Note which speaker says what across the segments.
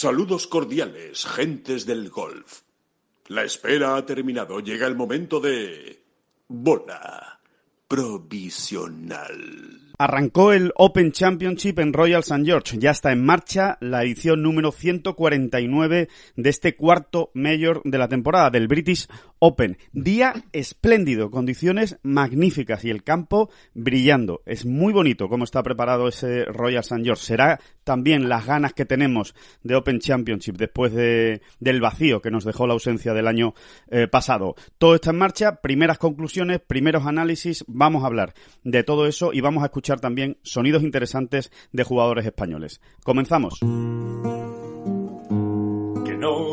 Speaker 1: Saludos cordiales, gentes del golf. La espera ha terminado. Llega el momento de... Bola provisional.
Speaker 2: Arrancó el Open Championship en Royal St. George. Ya está en marcha la edición número 149 de este cuarto mayor de la temporada del British Open. Día espléndido, condiciones magníficas y el campo brillando. Es muy bonito cómo está preparado ese Royal St. George. Será también las ganas que tenemos de Open Championship después de, del vacío que nos dejó la ausencia del año eh, pasado. Todo está en marcha, primeras conclusiones, primeros análisis. Vamos a hablar de todo eso y vamos a escuchar también sonidos interesantes de jugadores españoles. Comenzamos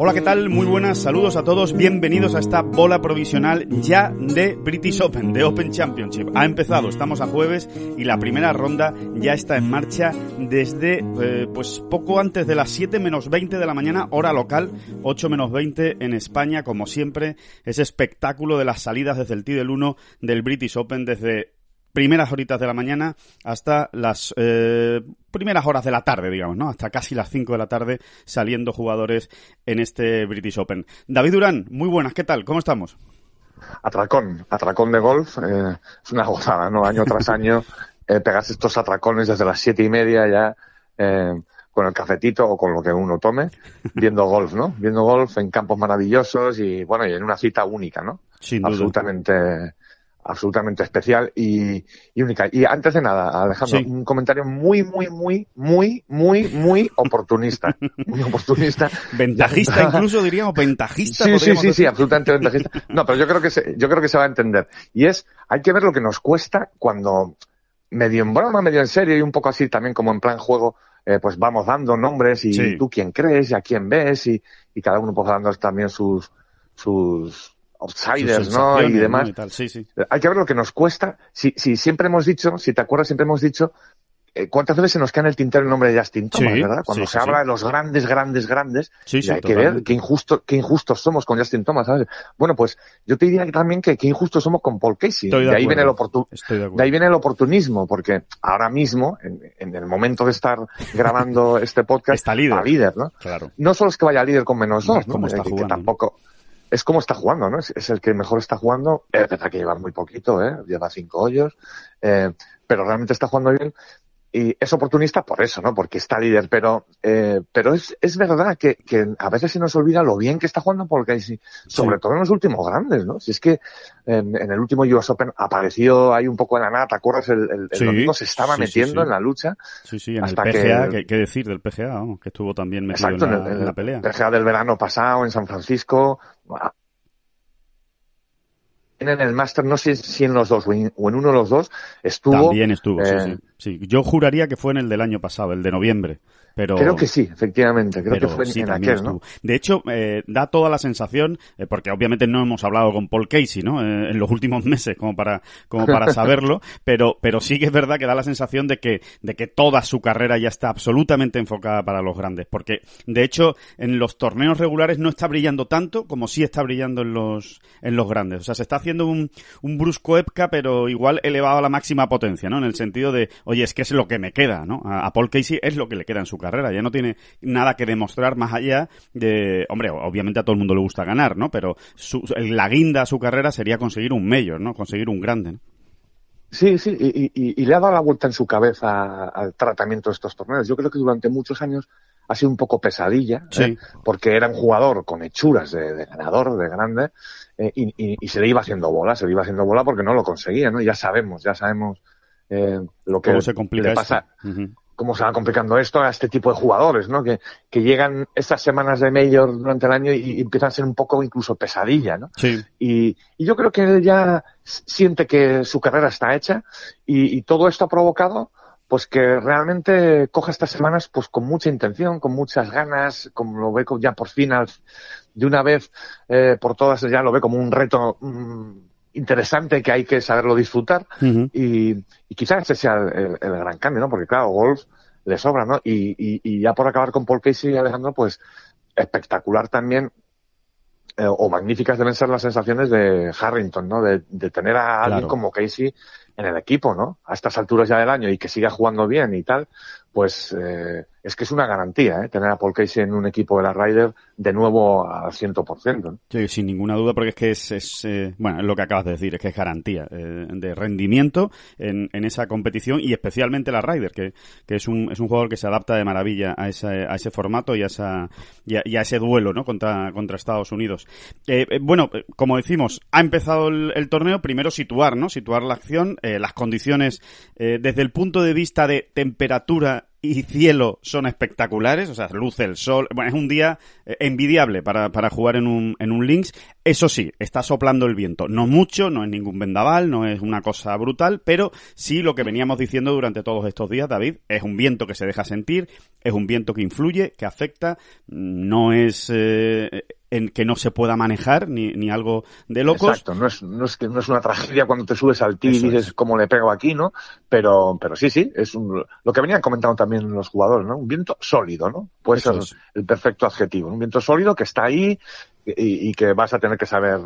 Speaker 2: Hola, ¿qué tal? Muy buenas, saludos a todos, bienvenidos a esta bola provisional ya de British Open, de Open Championship. Ha empezado, estamos a jueves y la primera ronda ya está en marcha desde eh, pues poco antes de las 7 menos 20 de la mañana, hora local, 8 menos 20 en España, como siempre, ese espectáculo de las salidas desde el Tí 1 del British Open desde primeras horitas de la mañana hasta las eh, primeras horas de la tarde, digamos, ¿no? Hasta casi las 5 de la tarde saliendo jugadores en este British Open. David Durán, muy buenas, ¿qué tal? ¿Cómo estamos?
Speaker 3: Atracón, atracón de golf, eh, es una gozada, ¿no? Año tras año, eh, pegas estos atracones desde las siete y media ya con el cafetito o con lo que uno tome, viendo golf, ¿no? Viendo golf en campos maravillosos y, bueno, y en una cita única, ¿no? Absolutamente absolutamente especial y, única. Y antes de nada, Alejandro, un comentario muy, muy, muy, muy, muy, muy oportunista. Muy oportunista. Ventajista, incluso diríamos ventajista. Sí, sí, sí, absolutamente ventajista. No, pero yo creo que se, yo creo que se va a entender. Y es, hay que ver lo que nos cuesta cuando, medio en broma, medio en serio y un poco así también como en plan juego, eh, pues vamos dando nombres y tú quién crees y a quién ves y, y cada uno pues dando también sus, sus, outsiders, ¿no? Y demás. Eh, hay que ver lo que nos cuesta. Si, si siempre hemos dicho, si te acuerdas, siempre hemos dicho eh, ¿Cuántas veces se nos queda en el tintero el nombre de Justin Thomas, verdad? Cuando se habla de los grandes, grandes, grandes, y hay que ver qué, injusto, qué injustos somos con Justin Thomas, Bueno, pues yo te diría también que qué injustos somos con Paul Casey. De, ahí
Speaker 4: viene
Speaker 3: el oportunismo, porque ahora mismo, en, el momento de estar grabando este podcast, está líder. ¿no? No solo es que vaya líder con menos dos, eh, que, tampoco es como está jugando, ¿no? Es, el que mejor está jugando. Es que lleva muy poquito, ¿eh? Lleva cinco hoyos, eh, pero realmente está jugando bien. Y es oportunista por eso, ¿no? Porque está líder, pero, eh, pero es, es verdad que, a veces se nos olvida lo bien que está jugando porque si, sobre todo en los últimos grandes, ¿no? Si es que en, en, el último US Open apareció ahí un poco en la nata, ¿te acuerdas? El, el, se estaba metiendo en la lucha. Sí, sí, en hasta el PGA, que,
Speaker 2: ¿qué decir del PGA? que estuvo también metido en, la, pelea.
Speaker 3: PGA del verano pasado en San Francisco, en el máster, no sé si en los dos o en uno de los dos, estuvo. También estuvo, eh, sí, sí,
Speaker 2: Yo juraría que fue en el del año pasado, el de noviembre creo que
Speaker 3: sí, efectivamente. Creo que fue en
Speaker 2: De hecho, eh, da toda la sensación, eh, porque obviamente no hemos hablado con Paul Casey, ¿no? Eh, en los últimos meses, como para, como para saberlo, pero, pero sí que es verdad que da la sensación de que, de que toda su carrera ya está absolutamente enfocada para los grandes. Porque, de hecho, en los torneos regulares no está brillando tanto como sí está brillando en los, en los grandes. O sea, se está haciendo un, un brusco EPCA, pero igual elevado a la máxima potencia, ¿no? En el sentido de, oye, es que es lo que me queda, ¿no? A, a Paul Casey es lo que le queda en su carrera carrera. Ya no tiene nada que demostrar más allá de, hombre, obviamente a todo el mundo le gusta ganar, ¿no? Pero la guinda a su carrera sería conseguir
Speaker 3: un mayor, ¿no? Conseguir un grande, ¿no? Sí, sí, y, le ha dado la vuelta en su cabeza al tratamiento de estos torneos. Yo creo que durante muchos años ha sido un poco pesadilla, ¿eh? sí. porque era un jugador con hechuras de, ganador, de grande, eh, y, se le iba haciendo bola, se le iba haciendo bola porque no lo conseguía, ¿no? Ya sabemos, ya sabemos eh, lo que se complica le pasa cómo se va complicando esto a este tipo de jugadores, ¿no? Que, llegan estas semanas de mayor durante el año y, empiezan a ser un poco incluso pesadilla, ¿no? Sí. Y, yo creo que él ya siente que su carrera está hecha y, todo esto ha provocado pues que realmente coja estas semanas pues con mucha intención, con muchas ganas, como lo ve ya por fin, de una vez eh, por todas ya lo ve como un reto mm, interesante que hay que saberlo disfrutar y, quizás ese sea el, gran cambio, ¿no? Porque claro, golf le sobra, ¿no? Y, ya por acabar con Paul Casey y Alejandro, pues espectacular también eh, o magníficas deben ser las sensaciones de Harrington, ¿no? De, tener a alguien como Casey en el equipo, ¿no? A estas alturas ya del año y que siga jugando bien y tal, pues eh, es que es una garantía ¿eh? tener a Paul en un equipo de la Ryder de nuevo al 100%.
Speaker 2: ¿no? sin ninguna duda, porque es que es, eh, bueno, lo que acabas de decir, es que es garantía eh, de rendimiento en, en, esa competición y especialmente la Ryder, que, es, un, es un jugador que se adapta de maravilla a, a ese formato y a, esa, ese duelo ¿no? contra, Estados Unidos. bueno, como decimos, ha empezado el, torneo, primero situar, ¿no? situar la acción, las condiciones desde el punto de vista de temperatura y cielo son espectaculares, o sea, luce el sol, bueno, es un día eh, envidiable para, jugar en un, en Lynx. Eso sí, está soplando el viento, no mucho, no es ningún vendaval, no es una cosa brutal, pero sí lo que veníamos diciendo durante todos estos días, David, es un viento que se deja sentir, es un viento que influye, que afecta, no es eh, en que no se pueda manejar, ni, ni algo de loco Exacto, no es,
Speaker 3: no es, que, no es una tragedia cuando te subes al ti y dices cómo le pego aquí, ¿no? Pero, pero sí, sí, es lo que venían comentando también los jugadores, ¿no? Un viento sólido, ¿no? Puede ser el perfecto adjetivo, un viento sólido que está ahí y, que vas a tener que saber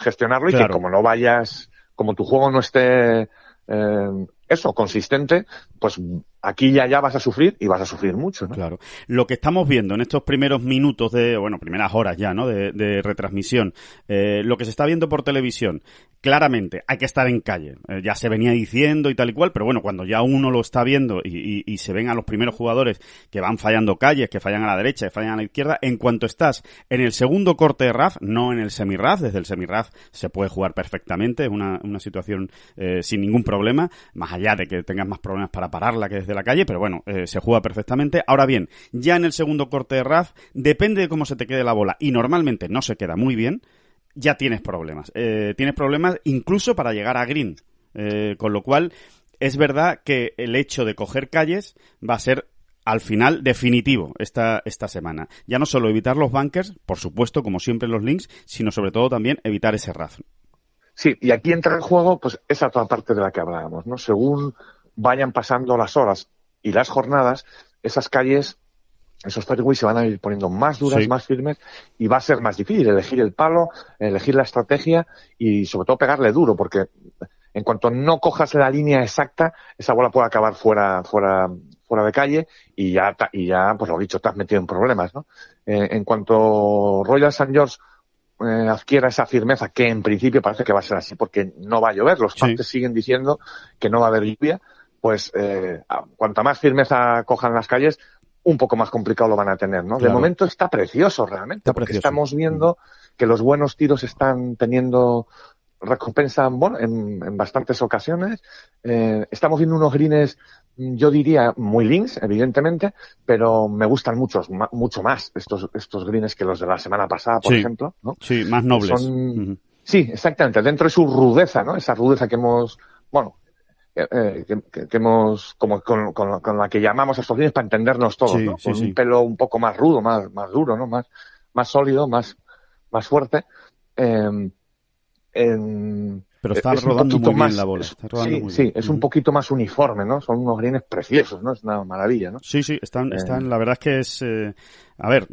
Speaker 3: gestionarlo y que como no vayas, como tu juego no esté eh, eso, consistente, pues aquí ya ya vas a sufrir y vas a sufrir mucho, ¿no? Claro.
Speaker 2: Lo que estamos viendo en estos primeros minutos de, bueno, primeras horas ya, ¿no? De, retransmisión, eh, lo que se está viendo por televisión, claramente hay que estar en calle. Eh, ya se venía diciendo y tal y cual, pero bueno, cuando ya uno lo está viendo y, se ven a los primeros jugadores que van fallando calles, que fallan a la derecha, que fallan a la izquierda, en cuanto estás en el segundo corte de RAF, no en el semi desde el semi se puede jugar perfectamente, es una, situación eh, sin ningún problema, más allá de que tengas más problemas para pararla que desde la calle, pero bueno, eh, se juega perfectamente. Ahora bien, ya en el segundo corte de raz depende de cómo se te quede la bola, y normalmente no se queda muy bien, ya tienes problemas. Eh, tienes problemas incluso para llegar a green. Eh, con lo cual, es verdad que el hecho de coger calles va a ser al final definitivo esta, esta semana. Ya no solo evitar los bunkers, por supuesto, como siempre los links, sino sobre todo también evitar ese raz.
Speaker 3: Sí, y aquí entra en juego pues esa otra parte de la que hablábamos, ¿no? Según vayan pasando las horas y las jornadas, esas calles, esos fairways se van a ir poniendo más duras, más firmes y va a ser más difícil elegir el palo, elegir la estrategia y sobre todo pegarle duro porque en cuanto no cojas la línea exacta, esa bola puede acabar fuera, fuera, fuera de calle y ya, y ya, pues lo dicho, te has metido en problemas, ¿no? Eh, en cuanto Royal St. George eh, adquiera esa firmeza, que en principio parece que va a ser así, porque no va a llover, los partes siguen diciendo que no va a haber lluvia, pues eh, cuanta más firmeza cojan las calles, un poco más complicado lo van a tener, ¿no? De momento está precioso realmente, porque estamos mm. viendo que los buenos tiros están teniendo recompensa bueno, en, bastantes ocasiones. Eh, estamos viendo unos greens, yo diría, muy links, evidentemente, pero me gustan muchos, mucho más estos, estos greens que los de la semana pasada, por ejemplo. Sí, más nobles. Sí, exactamente, dentro de su rudeza, ¿no? Esa rudeza que hemos, bueno, eh, que, hemos, como con, con, la que llamamos a estos niños para entendernos todos, con un pelo un poco más rudo, más, más duro, ¿no? Más, más sólido, más, más fuerte. Em, en, pero eh, está rodando muy bien la bola. sí, sí, es un poquito más uniforme, ¿no? Son unos greens preciosos, ¿no? Es una maravilla, ¿no? Sí, sí, están, eh. están, la
Speaker 2: verdad es que es, eh, a ver,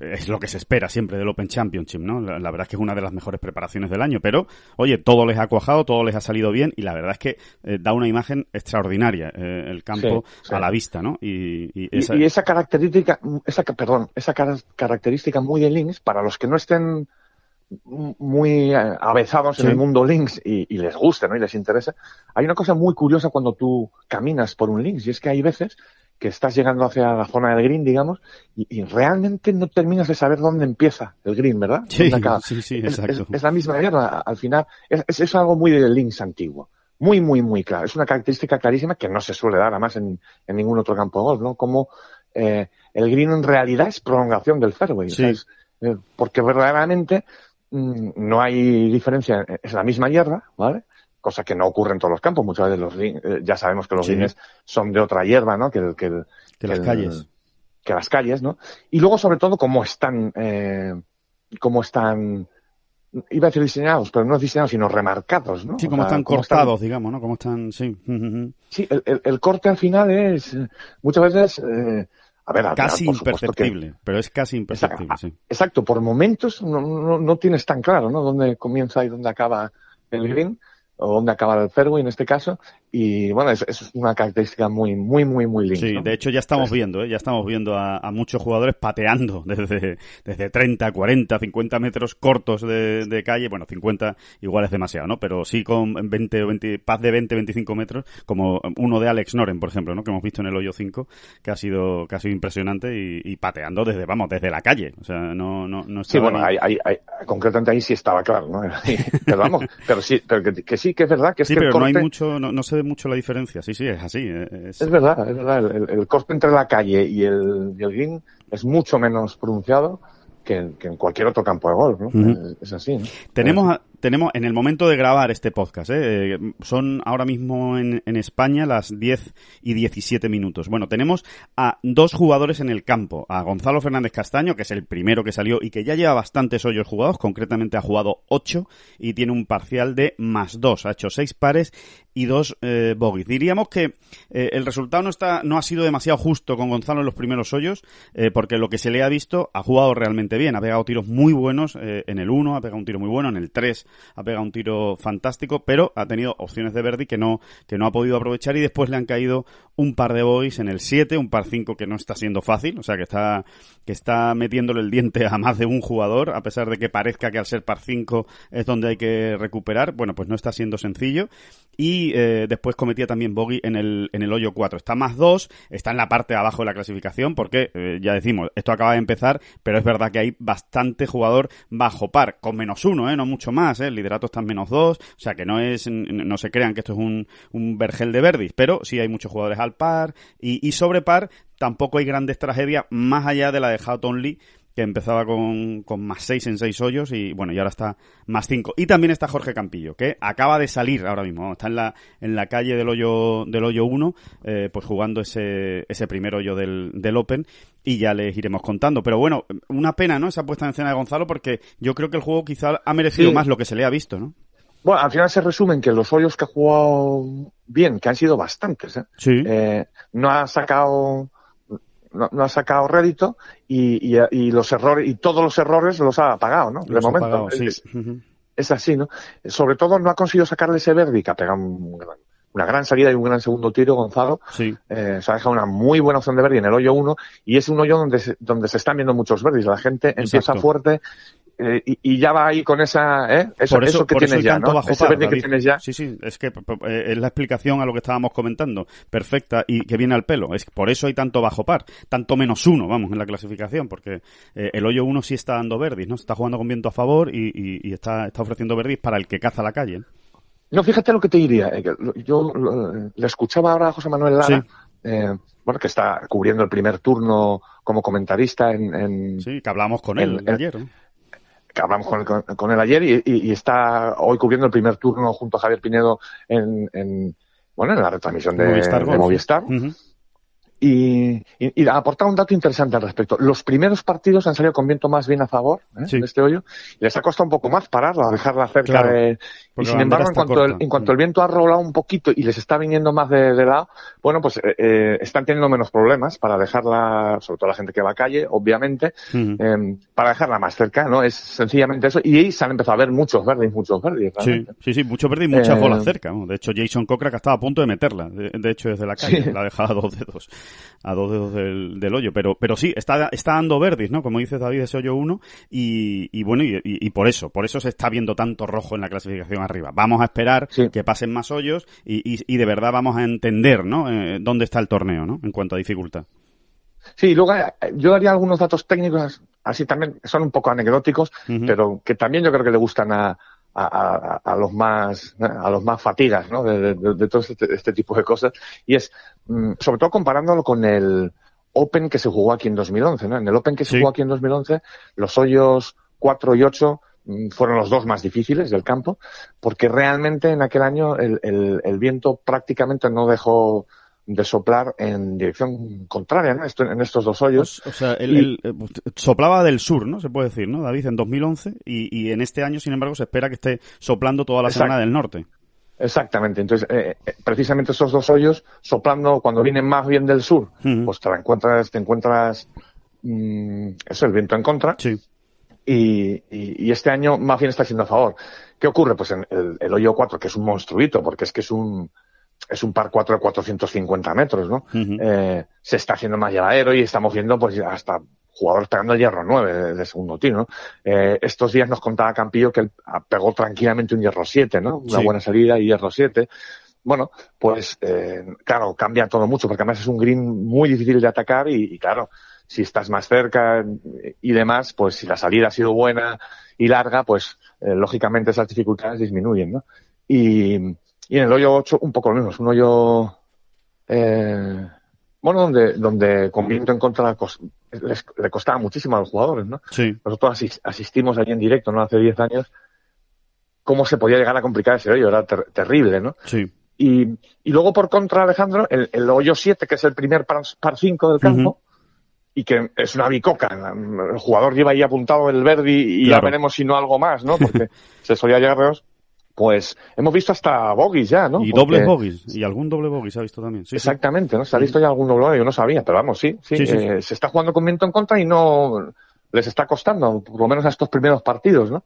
Speaker 2: es lo que se espera siempre del Open Championship, ¿no? La, verdad es que es una de las mejores preparaciones del año, pero, oye, todo les ha cuajado, todo les ha salido bien y la verdad es que da una imagen extraordinaria el campo a la vista, ¿no? Y, esa... y,
Speaker 3: esa característica, esa, perdón, esa característica muy de Links, para los que no estén muy eh, avezados en el mundo Links y, les gusta ¿no? y les interesa, hay una cosa muy curiosa cuando tú caminas por un Links y es que hay veces que estás llegando hacia la zona del green, digamos, y, realmente no terminas de saber dónde empieza el green, ¿verdad? Sí, sí, exacto. Es, la misma guerra. al final, es, es, algo muy del Links antiguo. Muy, muy, muy claro. Es una característica clarísima que no se suele dar además en, ningún otro campo de golf, ¿no? Como eh, el green en realidad es prolongación del fairway. Eh, porque verdaderamente Mm, no hay diferencia, eh, es la misma hierba, ¿vale? Cosa que no ocurre en todos los campos. Muchas veces los eh, ya sabemos que los sí. son de otra hierba, ¿no? Que, el, que, las calles. Que las calles, ¿no? Y luego, sobre todo, cómo están, eh, cómo están, iba a decir diseñados, pero no diseñados, sino remarcados, ¿no? Sí, como están cortados,
Speaker 2: digamos, ¿no? Como están, sí. sí, el, corte
Speaker 3: al final es, muchas veces, eh, casi imperceptible, pero es casi imperceptible. Exacto, exacto por momentos no, no, no, tienes tan claro ¿no? dónde comienza y dónde acaba el green, o dónde acaba el fairway en este caso, y bueno, es, es, una característica muy, muy, muy, muy linda. Sí, de
Speaker 2: hecho ya estamos viendo, ¿eh? ya estamos viendo a, muchos jugadores pateando desde, desde 30, 40, 50 metros cortos de, de, calle, bueno, 50 igual es demasiado, ¿no? Pero sí con 20 20, paz de 20, 25 metros, como uno de Alex Noren, por ejemplo, ¿no? Que hemos visto en el hoyo 5, que ha sido, casi impresionante y, pateando desde, vamos, desde la
Speaker 3: calle, o sea, no, no, no Sí, bueno, ahí, concretamente ahí sí estaba claro, ¿no? pero vamos, pero sí, pero que, sí que es verdad que es sí, pero no hay
Speaker 2: mucho, no, no se mucho la diferencia, sí, sí, es así. Eh,
Speaker 3: es, verdad, es verdad. El, el, coste entre la calle y el, y green es mucho menos pronunciado que, en cualquier otro campo de golf, ¿no? es, así. Tenemos, a, tenemos en el
Speaker 2: momento de grabar este podcast, ¿eh? Eh, son ahora mismo en, España las 10 y 17 minutos. Bueno, tenemos a dos jugadores en el campo, a Gonzalo Fernández Castaño, que es el primero que salió y que ya lleva bastantes hoyos jugados, concretamente ha jugado 8 y tiene un parcial de más 2, ha hecho 6 pares y dos eh, Diríamos que eh, el resultado no, está, no ha sido demasiado justo con Gonzalo en los primeros hoyos, porque lo que se le ha visto ha jugado realmente bien, ha pegado tiros muy buenos en el 1, ha pegado un tiro muy bueno en el 3, ha pegado un tiro fantástico, pero ha tenido opciones de Verdi que no, ha podido aprovechar y después le han caído un par de boys en el 7, un par 5 que no está siendo fácil, o sea que está, que está metiéndole el diente a más de un jugador, a pesar de que parezca que al ser par 5 es donde hay que recuperar, bueno, pues no está siendo sencillo. Y eh, después cometía también bogey en el, en el hoyo 4. Está más 2, está en la parte de abajo de la clasificación, porque eh, ya decimos, esto acaba de empezar, pero es verdad que hay bastante jugador bajo par, con menos 1, eh, no mucho más el liderato está en menos dos, o sea que no es, no se crean que esto es un, vergel de Verdis, pero sí hay muchos jugadores al par y, y sobre par tampoco hay grandes tragedias más allá de la de Houghton Lee que empezaba con, más 6 en 6 hoyos y bueno, y ahora está más 5. Y también está Jorge Campillo, que acaba de salir ahora mismo, está en la, en la calle del hoyo del hoyo 1, eh, pues jugando ese, ese primer hoyo del, Open y ya les iremos contando. Pero bueno, una pena, ¿no? Esa puesta en escena de Gonzalo porque yo creo que el juego quizá ha merecido más lo que se le ha visto, ¿no?
Speaker 3: Bueno, al final se resumen que los hoyos que ha jugado bien, que han sido bastantes, ¿eh? Eh, no ha sacado no, ha sacado rédito y, y, los errores y todos los errores los ha pagado, ¿no? de momento. sí. es, así, ¿no? Sobre todo no ha conseguido sacarle ese Verdi que ha pegado una gran salida y un gran segundo tiro, Gonzalo. Sí. Eh, se ha dejado una muy buena opción de Verdi en el hoyo 1 y es un hoyo donde se, donde se están viendo muchos Verdis. La gente empieza fuerte eh, y, ya va ahí con esa, ¿eh? eso, por eso, que tienes ya, ¿no? que tienes ya.
Speaker 2: Sí, sí, es que eh, es la explicación a lo que estábamos comentando, perfecta y que viene al pelo. Es por eso hay tanto bajo par, tanto menos uno, vamos, en la clasificación, porque el hoyo uno sí está dando verdis, ¿no? Está jugando con viento a favor y, está, está ofreciendo verdis para el que caza la
Speaker 3: calle. No, fíjate lo que te diría. Yo le escuchaba ahora a José Manuel Lara. bueno, que está cubriendo el primer turno como comentarista en... sí, que hablamos con él ayer que hablamos con él, ayer y, está hoy cubriendo el primer turno junto a Javier Pinedo en, bueno, en la retransmisión de Movistar. Y, y, aportado un dato interesante al respecto. Los primeros partidos han salido con viento más bien a favor ¿eh? En este hoyo. Les ha costado un poco más pararla, dejarla cerca de. Y sin embargo, en cuanto, el, mm. viento ha rolado un poquito y les está viniendo más de, de lado, bueno, pues eh, eh, están teniendo menos problemas para dejarla, sobre todo la gente que va a calle, obviamente, para dejarla más cerca, ¿no? Es sencillamente eso. Y ahí se han empezado a ver muchos verdes, muchos verdes. Sí,
Speaker 2: sí, muchos verdes y muchas bolas cerca. De hecho, Jason Cochrane estaba a punto de meterla. De, hecho, desde la calle la dejaba de dos dedos a dos dedos del, hoyo. Pero, pero sí, está, está dando verdes, ¿no? Como dice David, ese hoyo uno. Y, y bueno, y, y, por eso, por eso se está viendo tanto rojo en la clasificación arriba. Vamos a esperar que pasen más hoyos y, de verdad vamos a entender, ¿no? Eh, dónde está
Speaker 3: el torneo, ¿no? En cuanto a dificultad. Sí, luego eh, yo daría algunos datos técnicos así también, son un poco anecdóticos, pero que también yo creo que le gustan a, a, los más a los más fatigas ¿no? de, todo este, este, tipo de cosas y es mm, sobre todo comparándolo con el Open que se jugó aquí en 2011 ¿no? en el Open que se jugó aquí en 2011 los hoyos 4 y 8 mm, fueron los dos más difíciles del campo porque realmente en aquel año el viento prácticamente no dejó de soplar en dirección contraria, ¿no? en estos dos hoyos. Pues, o, sea, eh,
Speaker 2: soplaba del sur, ¿no? Se puede decir, ¿no? David, en 2011 y, y en este año, sin embargo, se espera que esté soplando toda la semana
Speaker 3: del norte. Exactamente. Entonces, eh, eh, precisamente esos dos hoyos, soplando cuando viene más bien del sur, pues te encuentras, te encuentras, mm, eso, el viento en contra. Sí. Y, este año más bien está siendo a favor. ¿Qué ocurre? Pues en el, el hoyo 4, que es un monstruito, porque es que es un, es un par 4 de 450 metros, ¿no? Eh, se está haciendo más llevadero y estamos viendo pues hasta jugadores pegando el hierro 9 de, segundo tiro, eh, estos días nos contaba Campillo que ah, pegó tranquilamente un hierro 7, ¿no? Una buena salida y hierro 7. Bueno, pues eh, claro, cambia todo mucho, porque además es un green muy difícil de atacar y, claro, si estás más cerca y demás, pues si la salida ha sido buena y larga, pues lógicamente esas dificultades disminuyen, ¿no? Y, y en el hoyo 8 un poco menos, un hoyo eh, bueno, donde, donde con en contra les, le costaba muchísimo a los jugadores, ¿no? Nosotros asistimos allí en directo, ¿no? Hace 10 años, cómo se podía llegar a complicar ese hoyo, era terrible, ¿no? Sí. Y, luego, por contra, Alejandro, el, hoyo 7, que es el primer par 5 del campo, y que es una bicoca. El jugador lleva ahí apuntado el verde y ya veremos si no algo más, ¿no? Porque se solía llegar a pues hemos visto hasta bogies ya, ¿no? Y doble dobles bogies, y algún doble bogie se ha visto también. Sí, Exactamente, ¿no? Se ha visto ya algún doble, yo no sabía, pero vamos, sí, eh, sí, se está jugando con viento en contra y no les está costando, por lo menos a estos primeros partidos, ¿no?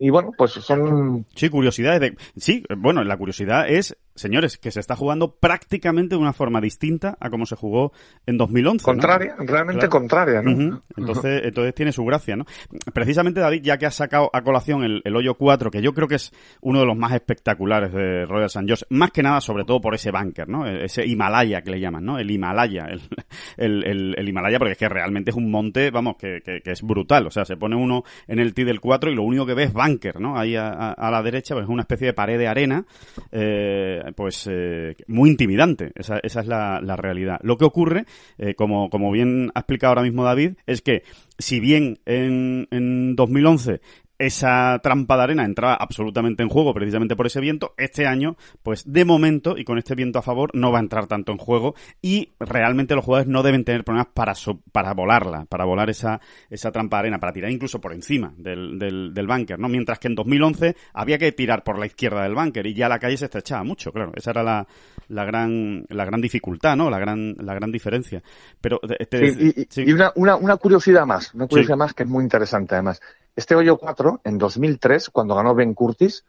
Speaker 3: Y bueno, pues son... Sí, curiosidades
Speaker 2: de... Sí, bueno, la curiosidad es señores, que se está jugando prácticamente de una forma distinta a como se jugó en 2011. Contraria, realmente contraria, ¿no? entonces, entonces tiene su gracia, ¿no? Precisamente, David, ya que has sacado a colación el, hoyo 4, que yo creo que es uno de los más espectaculares de Royal San Jose, más que nada, sobre todo por ese banker, ¿no? E-, ese Himalaya que le llaman, ¿no? El Himalaya, el, Himalaya, porque es que realmente es un monte, vamos, que, que, es brutal. O sea, se pone uno en el tee del 4 y lo único que ve es ¿no? Ahí a, a la derecha, pues es una especie de pared de arena, eh, eh, pues eh, muy intimidante. Esa, esa es la, realidad. Lo que ocurre, eh, como, como bien ha explicado ahora mismo David, es que si bien en, en 2011 esa trampa de arena entraba absolutamente en juego precisamente por ese viento. Este año, pues de momento y con este viento a favor, no va a entrar tanto en juego y realmente los jugadores no deben tener problemas para, para volarla, para volar esa, esa trampa de arena, para tirar incluso por encima del, del, ¿no? Mientras que en 2011 había que tirar por la izquierda del búnker y ya la calle se estrechaba mucho, claro. Esa era la, la, gran, la gran dificultad, ¿no? La
Speaker 3: gran, la gran diferencia. Pero y, una, una, curiosidad más, una curiosidad más que es muy interesante además. Este hoyo 4, en 2003, cuando ganó Ben Curtis,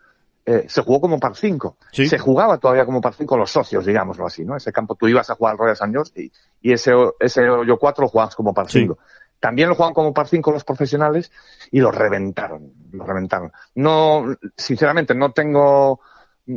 Speaker 3: eh, se jugó como par 5. Se jugaba todavía como par 5 los socios, digámoslo así, ¿no? Ese campo tú ibas a jugar al Royal San Jose y, ese, hoyo 4 lo jugabas como par 5. También lo jugaban como par 5 los profesionales y lo reventaron, lo reventaron. No, sinceramente, no tengo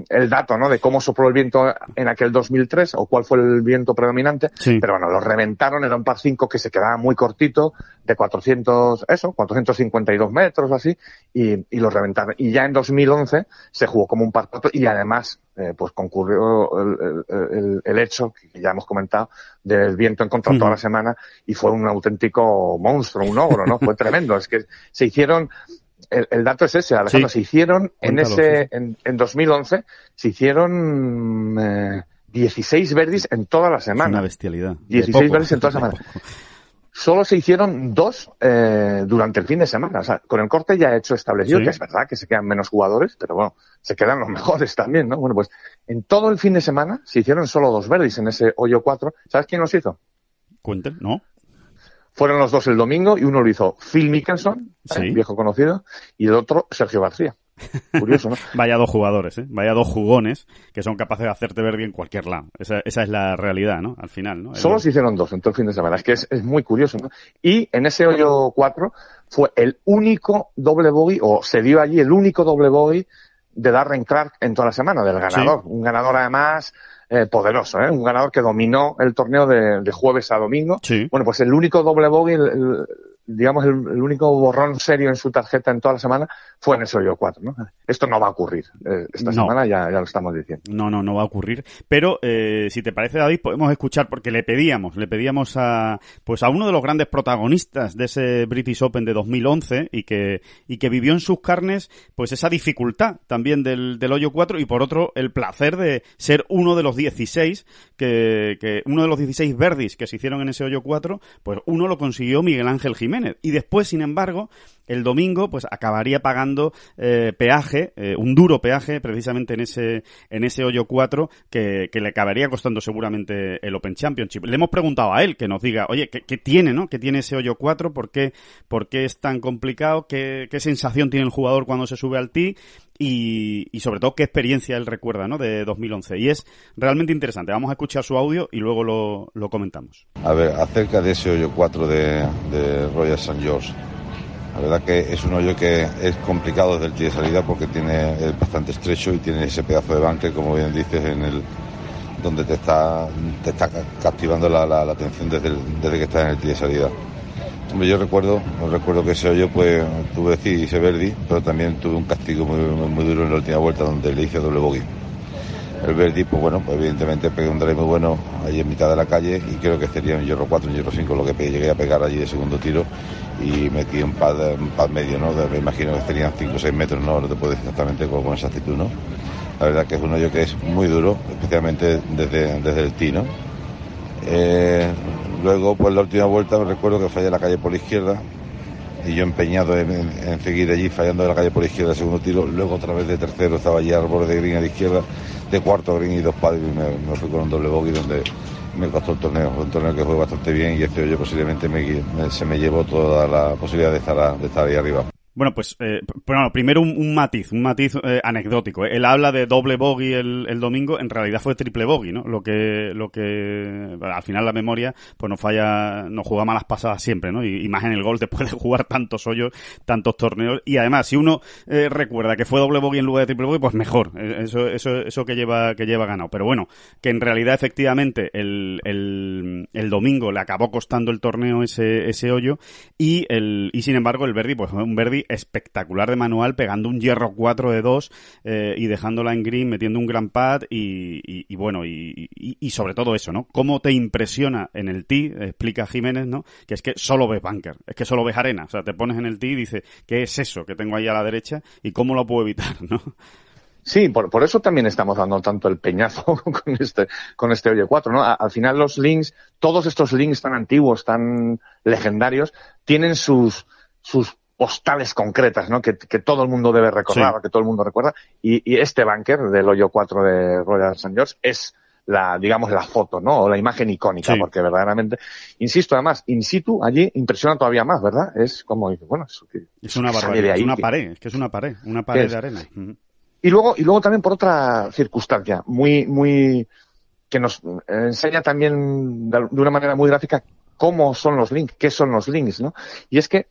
Speaker 3: el dato, ¿no? De cómo sopló el viento en aquel 2003 o cuál fue el viento predominante. Pero bueno, lo reventaron, era un par 5 que se quedaba muy cortito, de 400, eso, 452 metros así, y, y lo reventaron. Y ya en 2011 se jugó como un par 4 y además, eh, pues concurrió el, el, el, hecho que ya hemos comentado del viento en contra toda la semana y fue un auténtico monstruo, un ogro, ¿no? fue tremendo. Es que se hicieron el, dato es ese, Alejandro. Se hicieron en ese, en, 2011, se hicieron 16 eh, verdis en toda la semana. una bestialidad. 16 verdis en toda la semana. Solo se hicieron dos eh, durante el fin de semana. O sea, con el corte ya hecho establecido, que es verdad que se quedan menos jugadores, pero bueno, se quedan los mejores también, ¿no? Bueno, pues en todo el fin de semana se hicieron solo dos verdis en ese hoyo 4. ¿Sabes quién los hizo? Cuenten, ¿no? Fueron los dos el domingo y uno lo hizo Phil Mickelson, ¿eh? viejo conocido, y el otro Sergio García. Curioso, ¿no?
Speaker 2: Vaya dos jugadores, ¿eh? Vaya dos jugones que son capaces de hacerte ver bien cualquier lado. Esa, esa es la realidad, ¿no? Al
Speaker 3: final, ¿no? Solo se hicieron dos en todo el fin de semana. Es que es, muy curioso, ¿no? Y en ese hoyo 4 fue el único doble bogey, o se dio allí el único doble bogey de Darren Clark en toda la semana, del ganador. Un ganador además eh, poderoso, ¿eh? un ganador que dominó el torneo de, jueves a domingo. Sí. Bueno, pues el único doble bogey, digamos, el, único borrón serio en su tarjeta en toda la semana fue en ese hoyo 4. Esto no va a ocurrir. Eh, esta semana ya, ya, lo estamos diciendo.
Speaker 2: No, no, no va a ocurrir. Pero eh, si te parece, David, podemos escuchar, porque le pedíamos, le pedíamos a, pues a uno de los grandes protagonistas de ese British Open de 2011 y que, y que vivió en sus carnes, pues esa dificultad también del, del hoyo 4 y por otro, el placer de ser uno de los 16 que, que uno de los 16 verdis que se hicieron en ese hoyo 4, pues uno lo consiguió Miguel Ángel Jiménez y después, sin embargo, el domingo, pues acabaría pagando eh, peaje, eh, un duro peaje, precisamente en ese, en ese hoyo 4, que, que, le acabaría costando seguramente el Open Championship. Le hemos preguntado a él que nos diga, oye, ¿qué, tiene, no? ¿Qué tiene ese hoyo 4? ¿Por qué, por qué es tan complicado? ¿Qué, ¿Qué sensación tiene el jugador cuando se sube al tee? y, sobre todo qué experiencia él recuerda ¿no? de 2011. Y es realmente interesante. Vamos a escuchar su audio y luego lo, lo comentamos.
Speaker 4: A ver, acerca de ese hoyo 4 de, de Royal St. George. La verdad que es un hoyo que es complicado desde el tee de salida porque tiene es bastante estrecho y tiene ese pedazo de banque, como bien dices, en el donde te está, te está captivando la, la, atención desde, desde que estás en el tee de salida yo recuerdo, recuerdo que ese yo pues tuve ese Verdi, pero también tuve un castigo muy, duro en la última vuelta donde le hice doble bogey. El Verdi, pues bueno, pues evidentemente pegué un drive muy bueno ahí en mitad de la calle y creo que sería un hierro 4, un hierro 5 lo que llegué a pegar allí de segundo tiro y metí un pad, medio, ¿no? Me imagino que serían 5 o 6 metros, no, lo te puedo decir exactamente con, esa actitud, ¿no? La verdad que es un hoyo que es muy duro, especialmente desde, desde el tino. Eh, Luego, pues la última vuelta me recuerdo que fallé la calle por la izquierda y yo empeñado en, seguir allí fallando de la calle por izquierda el segundo tiro. Luego otra vez de tercero estaba allí al borde de green a la izquierda, de cuarto green y dos padres y me, fui con un doble bogey donde me costó el torneo. Fue un torneo que fue bastante bien y este hoyo posiblemente se me llevó toda la posibilidad de estar, de estar ahí arriba.
Speaker 2: Bueno, pues eh, bueno, primero un, matiz, un matiz eh, anecdótico. Eh, él habla de doble bogey el, el, domingo, en realidad fue triple bogey, ¿no? Lo que, lo que al final la memoria pues no falla, nos juega malas pasadas siempre, ¿no? Y, más en el gol después de jugar tantos hoyos, tantos torneos. Y además, si uno eh, recuerda que fue doble bogey en lugar de triple bogey, pues mejor. Eh, eso, eso, eso que lleva, que lleva ganado. Pero bueno, que en realidad efectivamente el, el, domingo le acabó costando el torneo ese, ese hoyo y el, y sin embargo el Verdi, pues un Verdi espectacular de manual, pegando un hierro 4 de 2 eh, y dejándola en green, metiendo un gran pad y, bueno, y, sobre todo eso, ¿no? ¿Cómo te impresiona en el tee, explica Jiménez, ¿no? Que es que solo ves bunker, es que solo ves arena, o sea, te pones
Speaker 3: en el tee y dices, ¿qué es eso que tengo ahí a la derecha y cómo lo puedo evitar, ¿no? Sí, por, eso también estamos dando tanto el peñazo con este, con este Oye 4, ¿no? al final los links, todos estos links tan antiguos, tan legendarios, tienen sus, sus postales concretas, ¿no? Que, todo el mundo debe recordar, o que todo el mundo recuerda. Y, este banker del hoyo 4 de Royal St. George es la, digamos, la foto, ¿no? O la imagen icónica, porque verdaderamente, insisto, además, in situ, allí impresiona todavía más, ¿verdad? Es como, bueno, es, una barrera, es una pared, es que
Speaker 2: es una pared, una pared de arena.
Speaker 3: Y luego, y luego también por otra circunstancia, muy, muy, que nos enseña también de una manera muy gráfica cómo son los links, qué son los links, ¿no? Y es que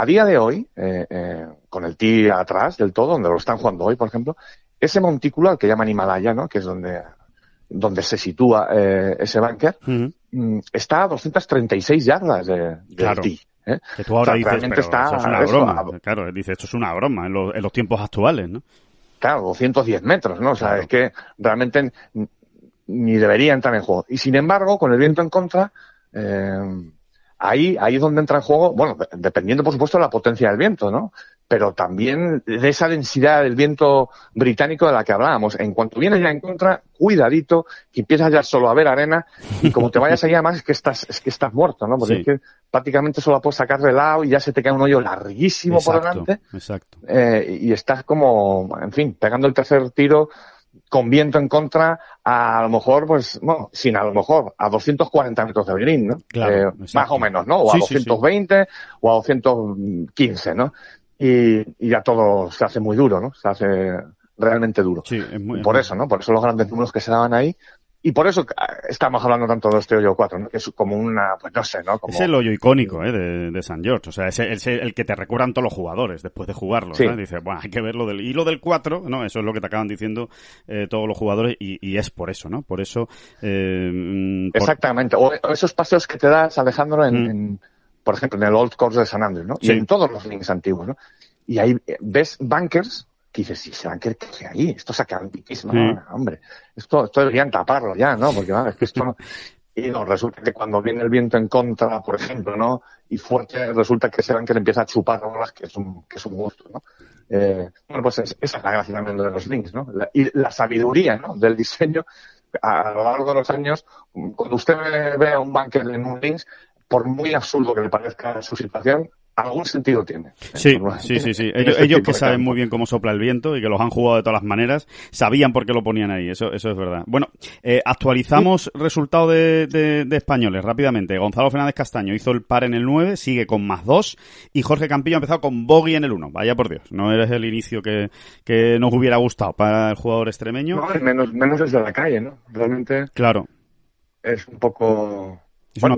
Speaker 3: a día de hoy, eh, eh, con el TI atrás del todo, donde lo están jugando hoy, por ejemplo, ese montículo al que llaman Himalaya, ¿no? que es donde, donde se sitúa eh, ese banker, mm, está a 236 yardas de, del claro. Que tú ahora dices, es una broma. Claro, dice, esto es una broma en los, tiempos actuales, ¿no? Claro, 210 metros, ¿no? O sea, es que realmente ni debería entrar en juego. Y sin embargo, con el viento en contra, eh, ahí, ahí es donde entra en juego, bueno, dependiendo por supuesto de la potencia del viento, ¿no? Pero también de esa densidad del viento británico de la que hablábamos. En cuanto vienes ya en contra, cuidadito, que empiezas ya solo a ver arena, y como te vayas allá más es que estás, es que estás muerto, ¿no? Porque es que prácticamente solo la puedes sacar de lado y ya se te cae un hoyo larguísimo por delante. Exacto. Eh, y estás como, en fin, pegando el tercer tiro con viento en contra a, lo mejor, pues, bueno, sin a lo mejor, a 240 metros de green, ¿no? Eh, más o menos, ¿no? O a 220 o a 215, ¿no? Y, ya todo se hace muy duro, ¿no? Se hace realmente duro. Sí, es muy, Por eso, ¿no? Por eso los grandes números que se daban ahí y por eso ah, estamos hablando tanto de este hoyo 4, que es como una, pues no sé, ¿no? Es
Speaker 2: el hoyo icónico ¿eh? de, San George, o sea, es el, que te recuerdan todos los jugadores después de jugarlo. ¿no? Dices, bueno, hay que verlo del... Y lo del 4, ¿no? Eso es lo que te acaban diciendo eh, todos los jugadores y, es por eso, ¿no? Por eso... Eh, mm,
Speaker 3: Exactamente, o esos paseos que te das, Alejandro, en, mm. por ejemplo, en el Old Course de San Andrés, ¿no? Y en todos los links antiguos, ¿no? Y ahí ves bunkers que dice si se van a querer que ahí, esto se acaba en hombre, esto, esto deberían taparlo ya, ¿no? Porque es que esto Y no, resulta que cuando viene el viento en contra, por ejemplo, ¿no? Y fuerte, resulta que se van que le empieza a chupar las que es un, que es un gusto, ¿no? Eh, bueno, pues esa es la gracia también de los links, ¿no? y la sabiduría, ¿no? Del diseño a, lo largo de los años. Cuando usted ve a un banker en un links, por muy absurdo que le parezca su situación, algún sentido tiene.
Speaker 2: Sí, sí, sí, Ellos, que saben muy bien cómo sopla el viento y que los han jugado de todas las maneras, sabían por qué lo ponían ahí, eso, eso es verdad. Bueno, eh, actualizamos resultado de, españoles rápidamente. Gonzalo Fernández Castaño hizo el par en el 9, sigue con más 2 y Jorge Campillo ha empezado con bogey en el 1. Vaya por Dios, no eres el inicio que, que nos hubiera gustado para el jugador extremeño. No, menos,
Speaker 3: menos desde la calle, ¿no? Realmente. Claro. Es un poco bueno,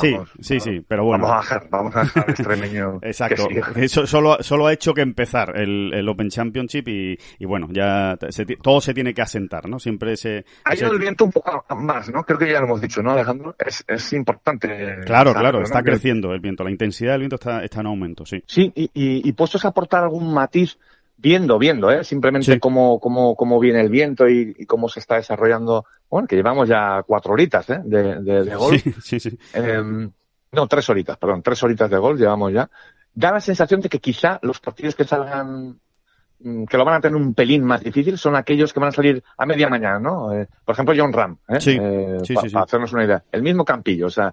Speaker 2: sí, sí, sí, pero bueno. Vamos a
Speaker 3: bajar, vamos a Exacto.
Speaker 2: Eso solo, solo ha hecho que empezar el, Open Championship y, y bueno, ya todo se tiene que asentar, ¿no? Siempre se. Ha ido el
Speaker 3: viento un poco más, ¿no? Creo que ya lo hemos dicho, ¿no, Alejandro? Es, es importante. Claro, claro, está creciendo
Speaker 2: el viento, la intensidad del viento está, en aumento,
Speaker 3: sí. Sí, y, y, y puestos a aportar algún matiz viendo, viendo, ¿eh? simplemente cómo, cómo, cómo, viene el viento y, cómo se está desarrollando. Bueno, que llevamos ya cuatro horitas ¿eh? de, de, de Sí, em, no, tres horitas, perdón, tres horitas de gol llevamos ya. Da la sensación de que quizá los partidos que salgan mm, que lo van a tener un pelín más difícil son aquellos que van a salir a media mañana, ¿no? Eh, por ejemplo, John Ram, ¿eh? sí, eh, para hacernos una idea. El mismo Campillo, o sea,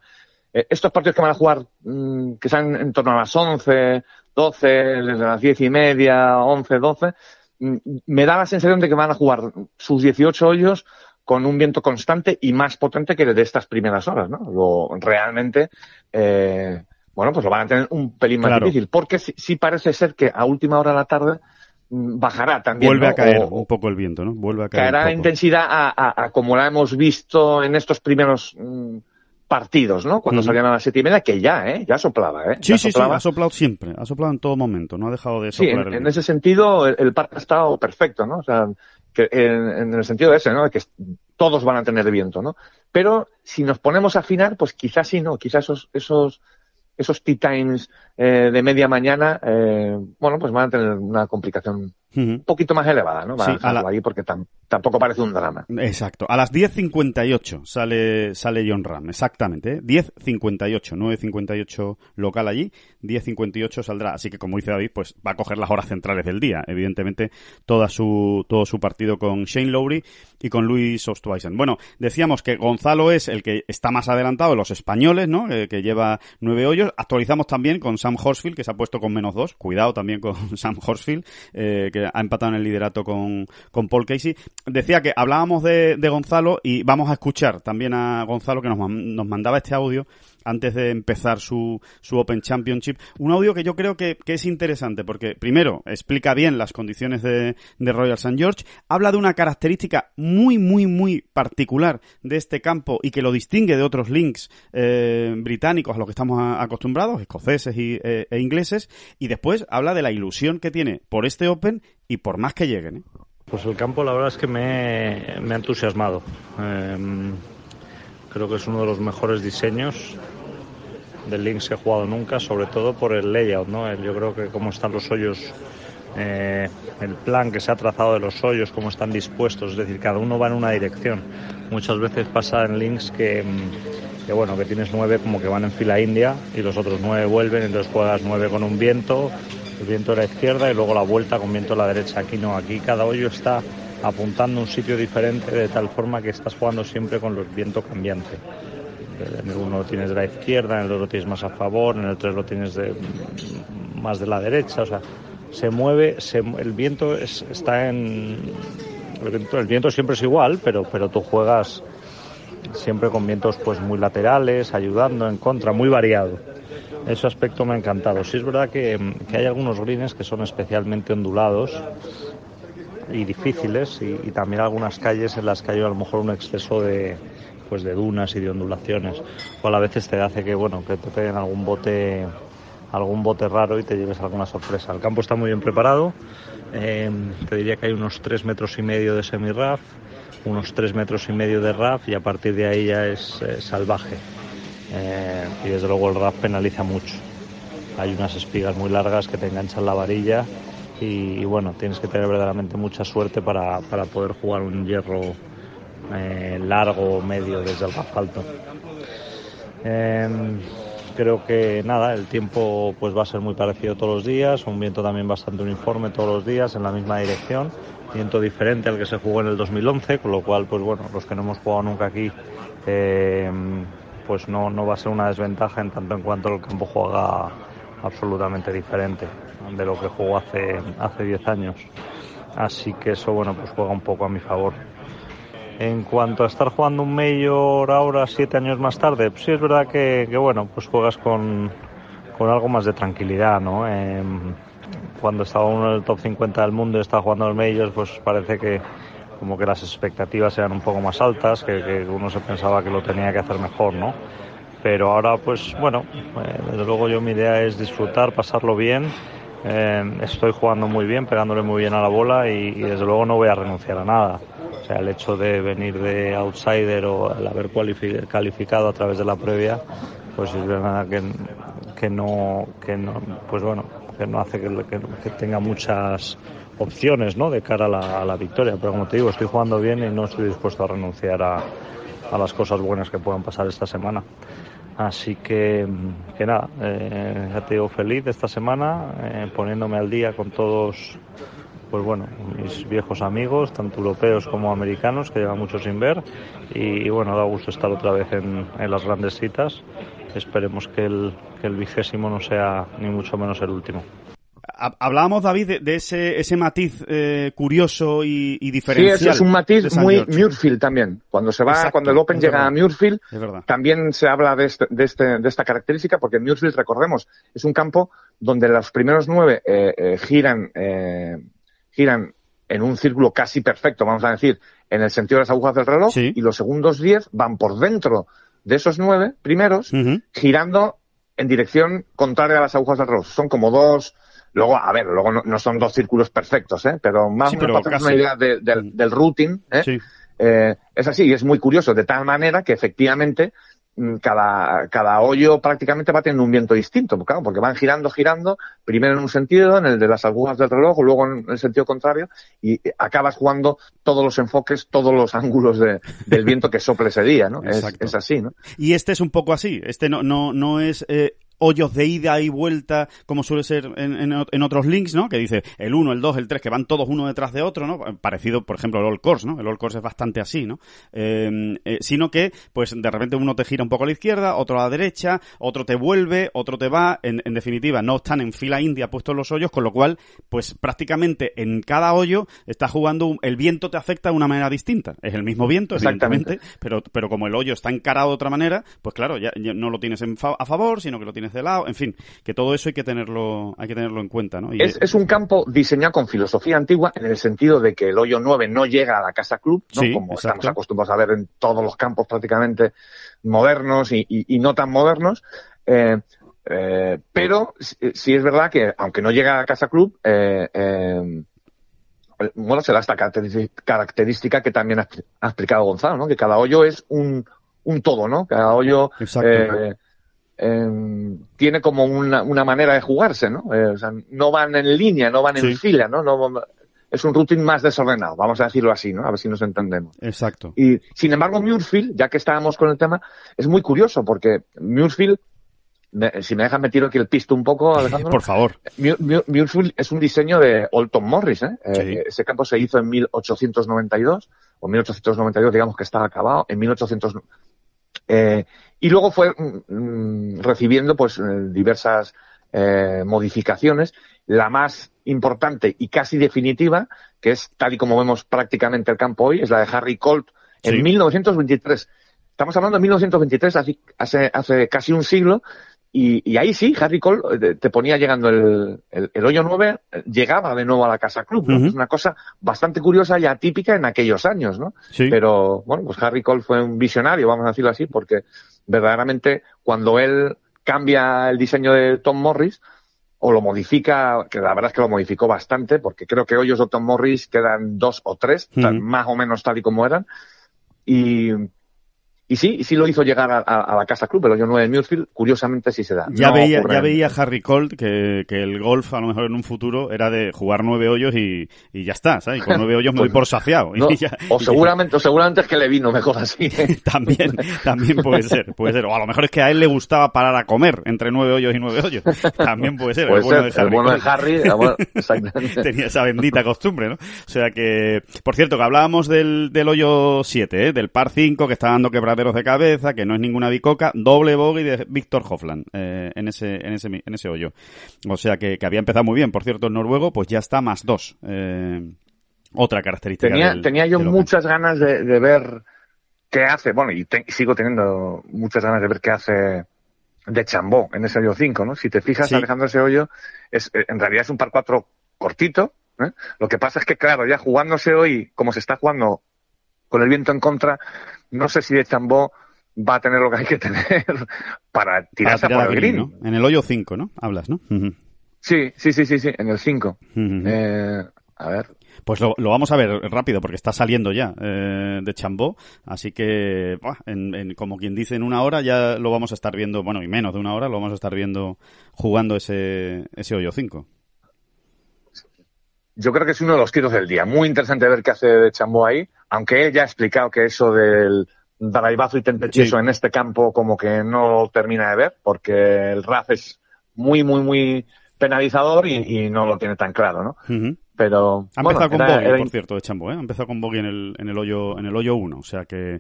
Speaker 3: eh, estos partidos que van a jugar, mm, que salen en torno a las once... 12, desde las 10 y media, 11, 12, mm, me da la sensación de que van a jugar sus 18 hoyos con un viento constante y más potente que de estas primeras horas, ¿no? Lo, realmente, eh, bueno, pues lo van a tener un pelín más difícil, porque sí, parece ser que a última hora de la tarde mm, bajará también. Vuelve a caer
Speaker 2: un poco el viento, ¿no? Vuelve a caer. Caerá la
Speaker 3: intensidad a, a, a, como la hemos visto en estos primeros mm, partidos, ¿no? Cuando salían a las siete y media, que ya, ¿eh? Ya soplaba, ¿eh? Sí, sí, ha
Speaker 2: soplado siempre, ha soplado en todo momento, no ha dejado de soplar. Sí, en,
Speaker 3: ese sentido el, parque ha estado perfecto, ¿no? O sea, que en, el sentido de ese, ¿no? De que todos van a tener viento, ¿no? Pero si nos ponemos a afinar, pues quizás sí, ¿no? Quizás esos, esos, esos tea times eh, de media mañana, eh, bueno, pues van a tener una complicación un poquito más elevada, ¿no? Sí, a porque tampoco parece un drama. Exacto.
Speaker 2: A las 10.58 sale, sale John Ram, exactamente. 10.58, ¿eh? 9.58 local allí, 10.58 saldrá. Así que, como dice David, pues va a coger las horas centrales del día. Evidentemente, toda su, todo su partido con Shane Lowry y con Luis Ostweisen. Bueno, decíamos que Gonzalo es el que está más adelantado de los españoles, ¿no? que lleva nueve hoyos. Actualizamos también con Sam Horsfield, que se ha puesto con menos dos. Cuidado también con Sam Horsfield, eh, que ha empatado en el liderato con, con Paul Casey. Decía que hablábamos de, de Gonzalo y vamos a escuchar también a Gonzalo que nos, nos mandaba este audio antes de empezar su, su Open Championship. Un audio que yo creo que, es interesante porque, primero, explica bien las condiciones de, de Royal St. George, habla de una característica muy, muy, muy particular de este campo y que lo distingue de otros links eh, británicos a los que estamos acostumbrados, escoceses eh, e ingleses, y después habla de la ilusión que tiene por este Open y por más que lleguen. ¿eh? Pues el
Speaker 5: campo la verdad es que me, me ha entusiasmado. Em, creo que es uno de los mejores diseños del links que he jugado nunca, sobre todo por el layout, ¿no? yo creo que cómo están los hoyos, eh, el plan que se ha trazado de los hoyos, cómo están dispuestos, es decir, cada uno va en una dirección. Muchas veces pasa en links que, mm, que bueno, que tienes nueve como que van en fila india y los otros nueve vuelven, entonces juegas nueve con un viento, el viento a la izquierda y luego la vuelta con viento a la derecha. Aquí no, aquí cada hoyo está apuntando un sitio diferente de tal forma que estás jugando siempre con los vientos cambiante... En el uno lo tienes de la izquierda, en el otro lo tienes más a favor, en el tres lo tienes más de la derecha. O sea, se mueve, el viento está en. El viento, siempre es igual, pero, pero tú juegas siempre con vientos pues muy laterales, ayudando en contra, muy variado. Ese aspecto me ha encantado. Sí es verdad que, hay algunos greens que son especialmente ondulados y difíciles y, también algunas calles en las que hay a lo mejor un exceso de, pues de dunas y de ondulaciones, ...o a veces te hace que bueno, que te peguen algún bote algún bote raro y te lleves alguna sorpresa. El campo está muy bien preparado, em, te diría que hay unos 3 metros y medio de semiraf unos 3 metros y medio de RAF y a partir de ahí ya es eh, salvaje. Eh, y desde luego el RAF penaliza mucho. Hay unas espigas muy largas que te enganchan la varilla y, bueno, tienes que tener verdaderamente mucha suerte para, para poder jugar un hierro eh, largo o medio desde el asfalto. Em, creo que nada, el tiempo pues va a ser muy parecido todos los días, un viento también bastante uniforme todos los días en la misma dirección, viento diferente al que se jugó en el 2011, con lo cual pues bueno, los que no hemos jugado nunca aquí em, pues no, va a ser una desventaja en tanto en cuanto el campo juega absolutamente diferente de lo que jugó hace hace 10 años. Así que eso bueno, pues juega un poco a mi favor. En cuanto a estar jugando un mayor ahora, siete años más tarde, pues sí es verdad que, bueno, pues juegas con, algo más de tranquilidad, ¿no? Em, cuando estaba uno en el top 50 del mundo y estaba jugando el medios, pues parece que como que las expectativas eran un poco más altas, que, uno se pensaba que lo tenía que hacer mejor, ¿no? Pero ahora, pues bueno, eh, desde luego yo mi idea es disfrutar, pasarlo bien. Em, estoy jugando muy bien, pegándole muy bien a la bola y desde luego no voy a renunciar a nada el hecho de venir de outsider o al haber calificado a través de la previa, pues es verdad que, que, no, que no, pues bueno, que no hace que, tenga muchas opciones, ¿no? De cara a la, victoria. Pero como te digo, estoy jugando bien y no estoy dispuesto a renunciar a, las cosas buenas que puedan pasar esta semana. Así que, que nada, eh, ya te digo, feliz esta semana, eh, poniéndome al día con todos pues bueno, mis viejos amigos, tanto europeos como americanos, que lleva mucho sin ver. Y, bueno, da gusto estar otra vez en, las grandes citas. Esperemos que el, que el vigésimo no sea ni mucho menos el último.
Speaker 2: Hablábamos, David, de, ese, ese, matiz eh, curioso y, y diferencial. Sí, es un matiz muy
Speaker 3: Muirfield también. Cuando se va, cuando el Open llega a Muirfield, también se habla de, este, de, este, de esta característica, porque Muirfield, recordemos, es un campo donde los primeros nueve eh, eh, giran eh, giran en un círculo casi perfecto, vamos a decir, en el sentido de las agujas del reloj, y los segundos 10 van por dentro de esos nueve primeros, girando en dirección contraria a las agujas del reloj. Son como dos, luego, a ver, luego no, son dos círculos perfectos, ¿eh? pero más o menos una idea del routing, ¿eh? Eh, es así, y es muy curioso, de tal manera que efectivamente Mm, cada, cada hoyo prácticamente va teniendo un viento distinto, claro, porque van girando, girando, primero en un sentido, en el de las agujas del reloj, luego en el sentido contrario, y eh, acabas jugando todos los enfoques, todos los ángulos del viento que sople ese día, ¿no? Es, así, ¿no?
Speaker 2: Y este es un poco así, este no, no, no es eh, hoyos de ida y vuelta, como suele ser en, otros links, ¿no? Que dice el 1, el 2, el 3, que van todos uno detrás de otro, ¿no? Parecido, por ejemplo, al All Course, ¿no? El All Course es bastante así, ¿no? Em, eh, sino que, pues de repente uno te gira un poco a la izquierda, otro a la derecha, otro te vuelve, otro te va, en, definitiva, no están en fila india puestos los hoyos, con lo cual, pues prácticamente en cada hoyo estás jugando, el viento te afecta de una manera distinta. Es el mismo viento, exactamente, pero, pero como el hoyo está encarado de otra manera, pues claro, ya, no lo tienes a favor, sino que lo tienes lado en fin, que todo eso hay que tenerlo, hay
Speaker 3: que tenerlo en cuenta. ¿no? es, un campo diseñado con filosofía antigua en el sentido de que el hoyo 9 no llega a la casa club, ¿no? como estamos acostumbrados a ver en todos los campos prácticamente modernos y, no tan modernos. Eh, eh, pero sí, es verdad que, aunque no llega a la Casa Club, eh, eh bueno, será esta característica que también ha, explicado Gonzalo, ¿no? Que cada hoyo es un, un todo, ¿no? Cada hoyo Em, tiene como una, manera de jugarse, ¿no? Eh, o sea, no van en línea, no van en fila, ¿no? Es un routing más desordenado, vamos a decirlo así, ¿no? A ver si nos entendemos. Exacto. Y sin embargo, Muirfield, ya que estábamos con el tema, es muy curioso porque Muirfield si me dejas, me aquí el pisto un poco, Alejandro. Por favor. Muirfield es un diseño de Olton Morris. ¿eh? eh ese campo se hizo en 1892, o 1892, digamos que estaba acabado. En 1892 eh, y luego fue mm, mm, recibiendo pues eh, diversas eh, modificaciones. La más importante y casi definitiva, que es tal y como vemos prácticamente el campo hoy, es la de Harry Colt en 1923. Estamos hablando de 1923, hace, hace casi un siglo, y, ahí sí, Harry Cole eh, te ponía llegando el, hoyo 9, llegaba de nuevo a la Casa Club. Es una cosa bastante curiosa y atípica en aquellos años, ¿no? Sí. Pero bueno, pues Harry Cole fue un visionario, vamos a decirlo así, porque verdaderamente cuando él cambia el diseño de Tom Morris, o lo modifica, que la verdad es que lo modificó bastante, porque creo que hoyos de Tom Morris quedan dos o tres, más o menos tal y como eran. Y y sí, y sí lo hizo llegar a, la Casa Club, el hoyo 9 de Muirfield, curiosamente sí se da. Ya, veía, ya veía
Speaker 2: Harry Colt que, el golf, a lo mejor en un futuro, era de jugar nueve hoyos y, ya está, ¿sabes? con nueve hoyos muy por saciado.
Speaker 3: o, seguramente, seguramente es que le vino mejor así. también,
Speaker 2: también puede ser, puede O a lo mejor es que a él le gustaba parar a comer entre nueve hoyos y nueve hoyos. También puede ser. el bueno de Harry, bueno tenía esa bendita costumbre, ¿no? O sea que, por cierto, que hablábamos del, hoyo 7, ¿eh? del par 5 que está dando quebrada de cabeza, que no es ninguna bicoca, doble bogey de Víctor Hofland eh, en, ese, en, ese, en ese hoyo. O sea que, había empezado muy bien, por cierto, el noruego, pues ya está más dos. Eh, otra característica.
Speaker 3: Tenía, yo muchas ganas de, ver qué hace, bueno, y sigo teniendo muchas ganas de ver qué hace de Chambó en ese hoyo 5, ¿no? Si te fijas, Alejandro, ese hoyo, es, eh, en realidad es un par 4 cortito, Lo que pasa es que, claro, ya jugándose hoy, como se está jugando con el viento en contra, no sé si de Chambó va a tener lo que hay que tener para tirarse a por En
Speaker 2: el hoyo 5, ¿no? Hablas, ¿no? Sí, sí, sí, sí, sí, en el 5. Eh, a ver. Pues lo, vamos a ver rápido, porque está saliendo ya eh, de Chambó. Así que, en, como quien dice, en una hora ya lo vamos a estar viendo, bueno, y menos de una hora lo vamos a estar viendo jugando ese, ese hoyo
Speaker 3: 5. Yo creo que es uno de los tiros del día. Muy interesante ver qué hace de Chambó ahí aunque ella ha explicado que eso del draivazo y tentechizo en este campo como que no termina de ver, porque el RAF es muy, muy, muy penalizador y, no lo tiene tan claro, ¿no? pero ha empezado con Boggy, por
Speaker 2: cierto, de Chambo, ¿eh? Ha empezado con Bogey en el, en el hoyo en el hoyo 1, o sea que,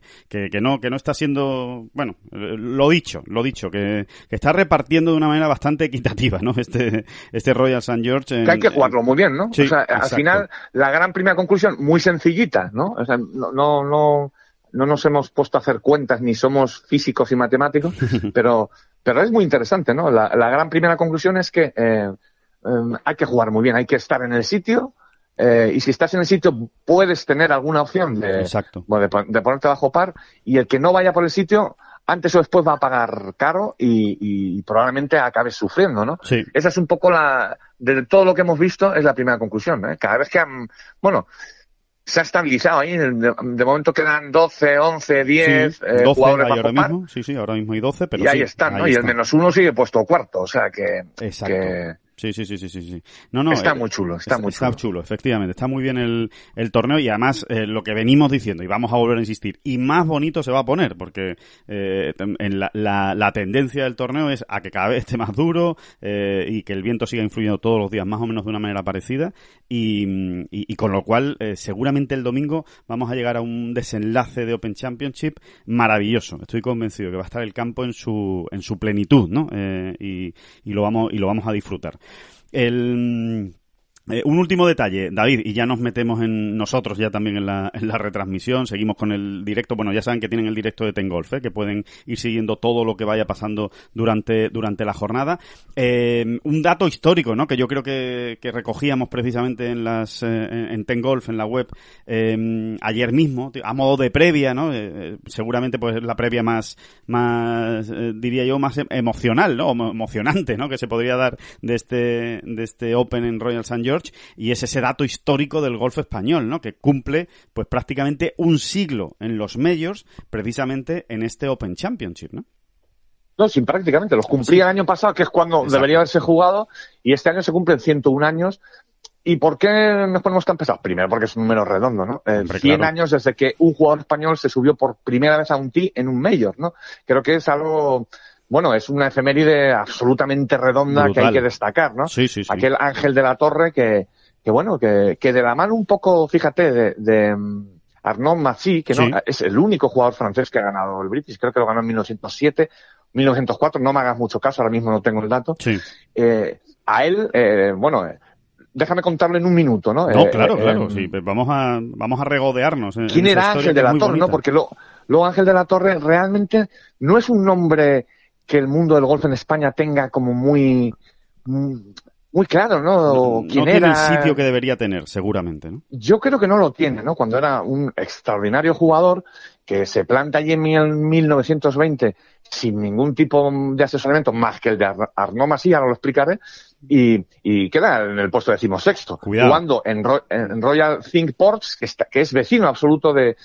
Speaker 2: no que no está siendo, bueno, lo dicho, lo dicho que, está repartiendo de una manera bastante equitativa, ¿no? Este este
Speaker 3: Royal St. George que hay que jugarlo muy bien, ¿no? o sea, al final la gran primera conclusión muy sencillita, ¿no? O sea, no nos hemos puesto a hacer cuentas ni somos físicos y matemáticos, pero pero es muy interesante, ¿no? La, gran primera conclusión es que eh, Em, hay que jugar muy bien, hay que estar en el sitio. Eh, y si estás en el sitio, puedes tener alguna opción de, de, ponerte bajo par. Y el que no vaya por el sitio, antes o después va a pagar caro y, probablemente acabes sufriendo, ¿no? Esa es un poco la. De todo lo que hemos visto, es la primera conclusión. ¿eh? Cada vez que han. Bueno se ha estabilizado ahí. De, momento quedan 12, 11, 10 12 ahora mismo.
Speaker 2: Sí, sí, ahora mismo hay 12, pero Y ahí están, ¿no? y el menos
Speaker 3: uno sigue puesto cuarto, o sea que... Exacto. Que, Sí, sí, sí, sí, sí. No, está eh, muy chulo, está, muy
Speaker 2: chulo. Está chulo, efectivamente. Está muy bien el, el torneo y además eh, lo que venimos diciendo, y vamos a volver a insistir, y más bonito se va a poner, porque eh, en la, tendencia del torneo es a que cada vez esté más duro y que el viento siga influyendo todos los días, más o menos de una manera parecida, y, con lo cual seguramente el domingo vamos a llegar a un desenlace de Open Championship maravilloso. Estoy convencido que va a estar el campo en su, en su plenitud, ¿no? y, y, lo vamos, y lo vamos a disfrutar. El eh, un último detalle, David, y ya nos metemos en nosotros ya también en la, retransmisión, seguimos con el directo, bueno, ya saben que tienen el directo de Tengolf, ¿eh? que pueden ir siguiendo todo lo que vaya pasando durante, durante la jornada. Eh, un dato histórico, ¿no? Que yo creo que, recogíamos precisamente en las, eh, en Tengolf, en la web, ayer mismo, a modo de previa, ¿no? seguramente pues la previa más, más, diría yo, más emocional, ¿no? Emocionante, ¿no? Que se podría dar de este, de este Open en Royal St. George y es ese dato histórico del golf español, ¿no? Que cumple pues prácticamente un siglo en los medios precisamente en este Open Championship, ¿no?
Speaker 3: No, sí, prácticamente. Los cumplía el año pasado, que es cuando debería haberse jugado, y este año se cumplen 101 años. ¿Y por qué nos ponemos tan pesados? Primero, porque es un número redondo, ¿no? 100 eh, años desde que un jugador español se subió por primera vez a un tee en un mayor, ¿no? Creo que es algo bueno, es una efeméride absolutamente redonda que hay que destacar, ¿no? Sí, sí, sí. Aquel Ángel de la Torre que, que bueno, que, que de la mano un poco, fíjate, de, de mm, Arnaud Massy, que es el único jugador francés que ha ganado el British, creo que lo ganó en 1907, 1904, no me hagas mucho caso, ahora mismo no tengo el dato. Sí. Eh, a él, eh, bueno, eh, déjame contarlo en un minuto, ¿no? No, claro, claro, sí,
Speaker 2: vamos a, vamos a regodearnos.
Speaker 3: ¿Quién era Ángel de la Torre, no? Porque luego Ángel de la Torre realmente no es un nombre que el mundo del golf en España tenga como muy mm, muy claro, ¿no? no ¿Quién tiene era? el sitio que
Speaker 2: debería tener, seguramente, ¿no?
Speaker 3: Yo creo que no lo tiene, ¿no? Cuando era un extraordinario jugador, que se planta allí en 1920 sin ningún tipo de asesoramiento más que el de Arnaud ahora lo explicaré, y, queda en el puesto decimosexto, jugando en, Royal Think Ports, que, está, que es vecino absoluto de,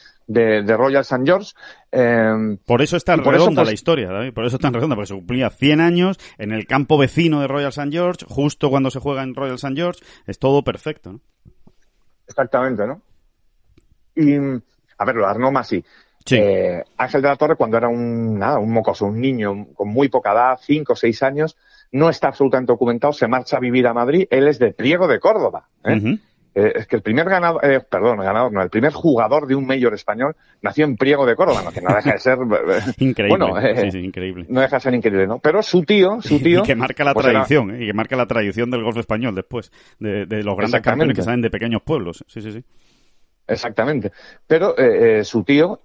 Speaker 3: Royal St. George. Em, por eso está redonda pues la historia,
Speaker 2: por eso está redonda, porque se cumplía 100 años en el campo vecino de Royal St. George, justo cuando se juega en Royal St. George, es todo
Speaker 3: perfecto, Exactamente, ¿no? Y, a ver, lo eh, Ángel de la Torre, cuando era un, nada, un mocoso, un niño con muy poca edad, cinco o seis años, no está absolutamente documentado, se marcha a vivir a Madrid, él es de Priego de Córdoba. ¿eh? Eh, es que el primer ganador, perdón, ganador, el primer jugador de un mayor español nació en Priego de Córdoba, que no deja de ser increíble, increíble. No deja de ser increíble, ¿no? Pero su tío, su tío. y que marca la pues tradición,
Speaker 2: y que marca la tradición del golf español después, de,
Speaker 3: los grandes campeones que salen de pequeños pueblos. Sí, sí, sí. Exactamente. Pero su tío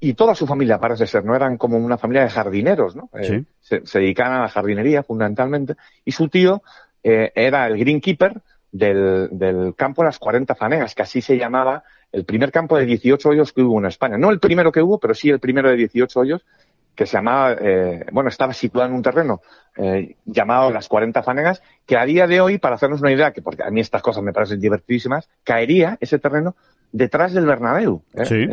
Speaker 3: y toda su familia parece ser, no eran como una familia de jardineros, ¿no? Eh, sí. se, dedicaban a la jardinería fundamentalmente, y su tío eh, era el greenkeeper del, del campo de las 40 fanegas, que así se llamaba el primer campo de 18 hoyos que hubo en España. No el primero que hubo, pero sí el primero de 18 hoyos, que se llamaba, eh, bueno, estaba situado en un terreno llamado Las 40 Fanegas, que a día de hoy, para hacernos una idea, que porque a mí estas cosas me parecen divertidísimas, caería ese terreno detrás del Bernabéu, ¿eh? sí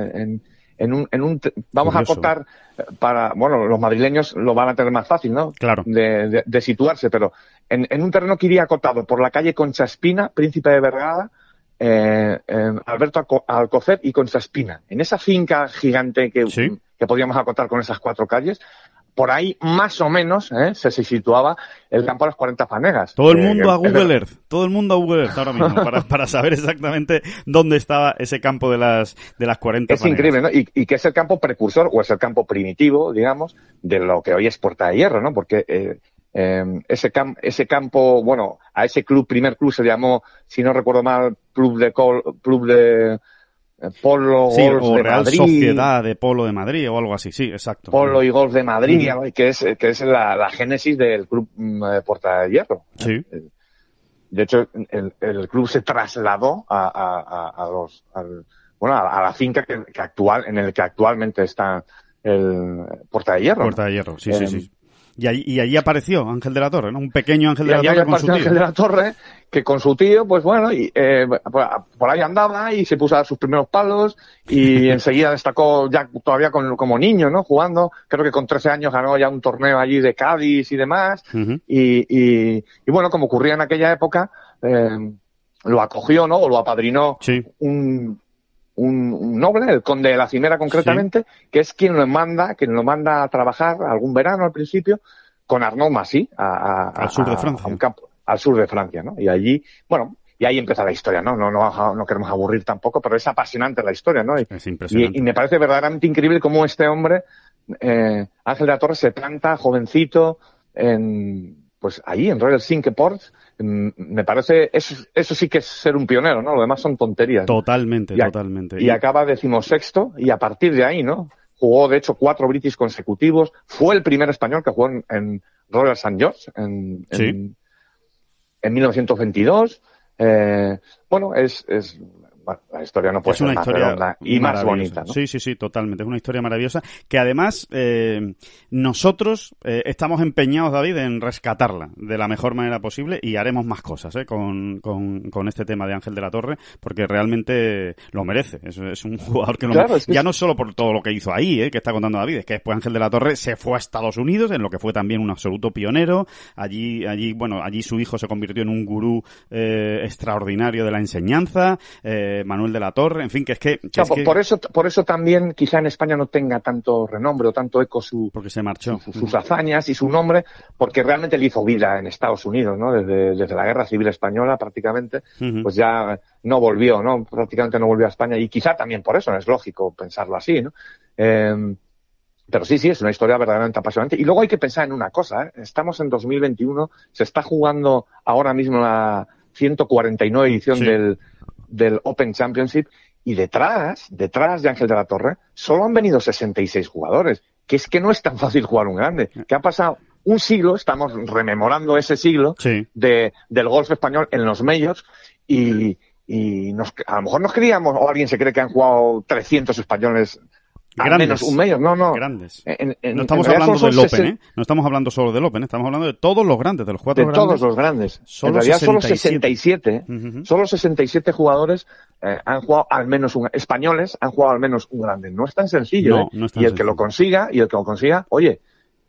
Speaker 3: en un, en un vamos a acotar eh, para, bueno, los madrileños lo van a tener más fácil, ¿no? Claro. De, de, situarse, pero en, un terreno que iría acotado por la calle Concha Espina, Príncipe de Vergara, eh, Alberto Alcocer y Concha Espina, En esa finca gigante que, que podíamos acotar con esas cuatro calles, por ahí más o menos ¿eh? se, situaba el campo de las 40 fanegas. Todo el eh, mundo a Google Earth,
Speaker 2: todo el mundo a Google Earth ahora mismo, para, saber exactamente dónde estaba ese campo de las, de las 40 fanegas. Es increíble, ¿no?
Speaker 3: Y, que es el campo precursor, o es el campo primitivo, digamos, de lo que hoy es Porta de Hierro, ¿no? Porque eh, em, ese, cam ese campo, bueno, a ese club, primer club se llamó, si no recuerdo mal, Club de... Club de eh, Polo sí, Golf de Real Madrid, Sociedad
Speaker 2: de Polo de Madrid o algo así, sí, exacto. Polo y Golf de Madrid,
Speaker 3: que es, que es la, génesis del club de mm, eh, Porta de Hierro. Sí. Eh, de hecho, el, club se trasladó a, los, bueno, a, la finca que, actual, en el que actualmente está el Porta de Hierro. Porta de Hierro, sí, sí, sí.
Speaker 2: Y allí, y apareció Ángel de la Torre, ¿no? Un pequeño Ángel de la Torre. Con su tío. Ángel de la Torre,
Speaker 3: que con su tío, pues bueno, y, eh, por ahí andaba y se puso a dar sus primeros palos y enseguida destacó ya todavía como niño, ¿no? Jugando, creo que con 13 años ganó ya un torneo allí de Cádiz y demás. y, bueno, como ocurría en aquella época, eh, lo acogió, ¿no? O lo apadrinó un, un noble, el conde de la Cimera concretamente, que es quien lo manda, quien lo manda a trabajar algún verano al principio con Arnoma, sí, al sur de Francia, un al sur de Francia, ¿no? Y allí, bueno, y ahí empieza la historia, ¿no? No, no, queremos aburrir tampoco, pero es apasionante la historia, ¿no? Y, me parece verdaderamente increíble cómo este hombre, eh, Ángel de la Torre, se planta jovencito en, pues ahí, en Royal Cinque Mm, me parece, eso, sí que es ser un pionero, ¿no? Lo demás son tonterías. Totalmente,
Speaker 2: totalmente.
Speaker 3: Y acaba decimosexto y a partir de ahí, ¿no? Jugó, de hecho, cuatro British consecutivos. Fue el primer español que jugó en, Royal St. George en, en, 1922. Eh, bueno, es, la historia no puede es una historia y más bonita.
Speaker 2: Sí, sí, sí, totalmente. Es una historia maravillosa que además eh, nosotros eh, estamos empeñados, David, en rescatarla de la mejor manera posible y haremos más cosas eh, con, este tema de Ángel de la Torre porque realmente lo merece. Es, un jugador que lo ya no solo por todo lo que hizo ahí, que está contando David, es que después Ángel de la Torre se fue a Estados Unidos, en lo que fue también un absoluto pionero. Allí, allí bueno, allí su hijo se convirtió en un gurú extraordinario de la enseñanza. Eh, Manuel de la Torre, en fin, que es que... por, eso,
Speaker 3: por eso también quizá en España no tenga tanto renombre o tanto eco su, porque se marchó. sus hazañas y su nombre, porque realmente le hizo vida en Estados Unidos, ¿no? Desde, la Guerra Civil Española prácticamente, pues ya no volvió, ¿no? Prácticamente no volvió a España y quizá también por eso, no es lógico pensarlo así, ¿no? Em, pero sí, sí, es una historia verdaderamente apasionante. Y luego hay que pensar en una cosa, ¿eh? estamos en 2021, se está jugando ahora mismo la 149 edición del del Open Championship y detrás, detrás de Ángel de la Torre, solo han venido 66 jugadores, que es que no es tan fácil jugar un grande. Que ha pasado? Un siglo, estamos rememorando ese siglo de, del golf español en los medios y, a lo mejor nos creíamos, o alguien se cree que han jugado 300 españoles menos un medio, no, no. Grandes. no estamos hablando del Open, ¿eh?
Speaker 2: No estamos hablando solo del Open, estamos hablando de todos los grandes, de los cuatro de todos los grandes. Solo en realidad 67.
Speaker 3: solo 67, ¿eh? solo 67 jugadores eh, han jugado al menos un, españoles han jugado al menos un grande. No es tan sencillo, y el que lo consiga, y el que lo consiga, oye,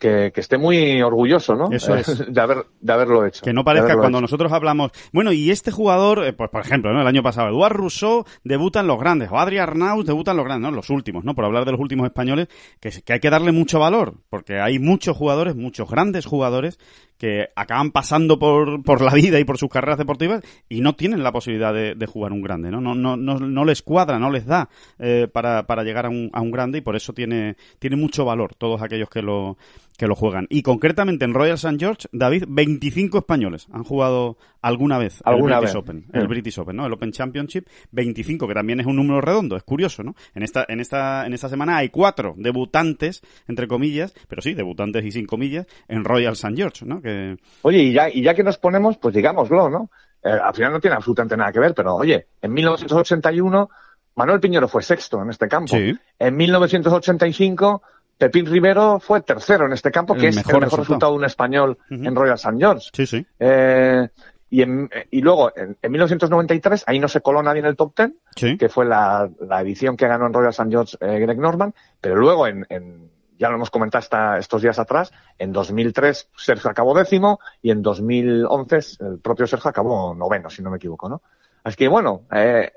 Speaker 3: que, esté muy orgulloso, ¿no? Eso es. De, haberlo hecho. Que no parezca cuando
Speaker 2: nosotros hablamos, bueno, y este jugador, eh, pues por ejemplo, ¿no? el año pasado, Eduard Rousseau en los grandes, o Adri Arnaus en los grandes, Los últimos, ¿no? Por hablar de los últimos españoles, que, hay que darle mucho valor, porque hay muchos jugadores, muchos grandes jugadores, que acaban pasando por, la vida y por sus carreras deportivas y no tienen la posibilidad de, jugar un grande, ¿no? No, no, no, no les cuadra, no les da eh, para, llegar a un, a un grande y por eso tiene, tiene mucho valor todos aquellos que lo que lo juegan. Y concretamente en Royal St. George, David, 25 españoles han jugado alguna vez ¿Alguna el British Open, el British Open, ¿no? El Open Championship, 25, que también es un número redondo, es curioso, ¿no? En esta, en esta, en esta semana hay cuatro debutantes, entre comillas, pero sí, debutantes y sin
Speaker 3: comillas, en Royal St. George, ¿no? Que... Oye, y ya, y ya que nos ponemos, pues digámoslo, ¿no? Eh, al final no tiene absolutamente nada que ver, pero oye, en 1981 Manuel Piñero fue sexto en este campo. En 1985 Pepín Rivero fue tercero en este campo, que es el mejor resultado. de un español en Royal St. George. Eh, y, luego, en, 1993, ahí no se coló nadie en el top ten, que fue la, edición que ganó en Royal St. George eh, Greg Norman, pero luego, en, ya lo hemos comentado hasta estos días atrás, en 2003 Sergio acabó décimo y en 2011 el propio Sergio acabó noveno, si no me equivoco, ¿no? Así que bueno, eh,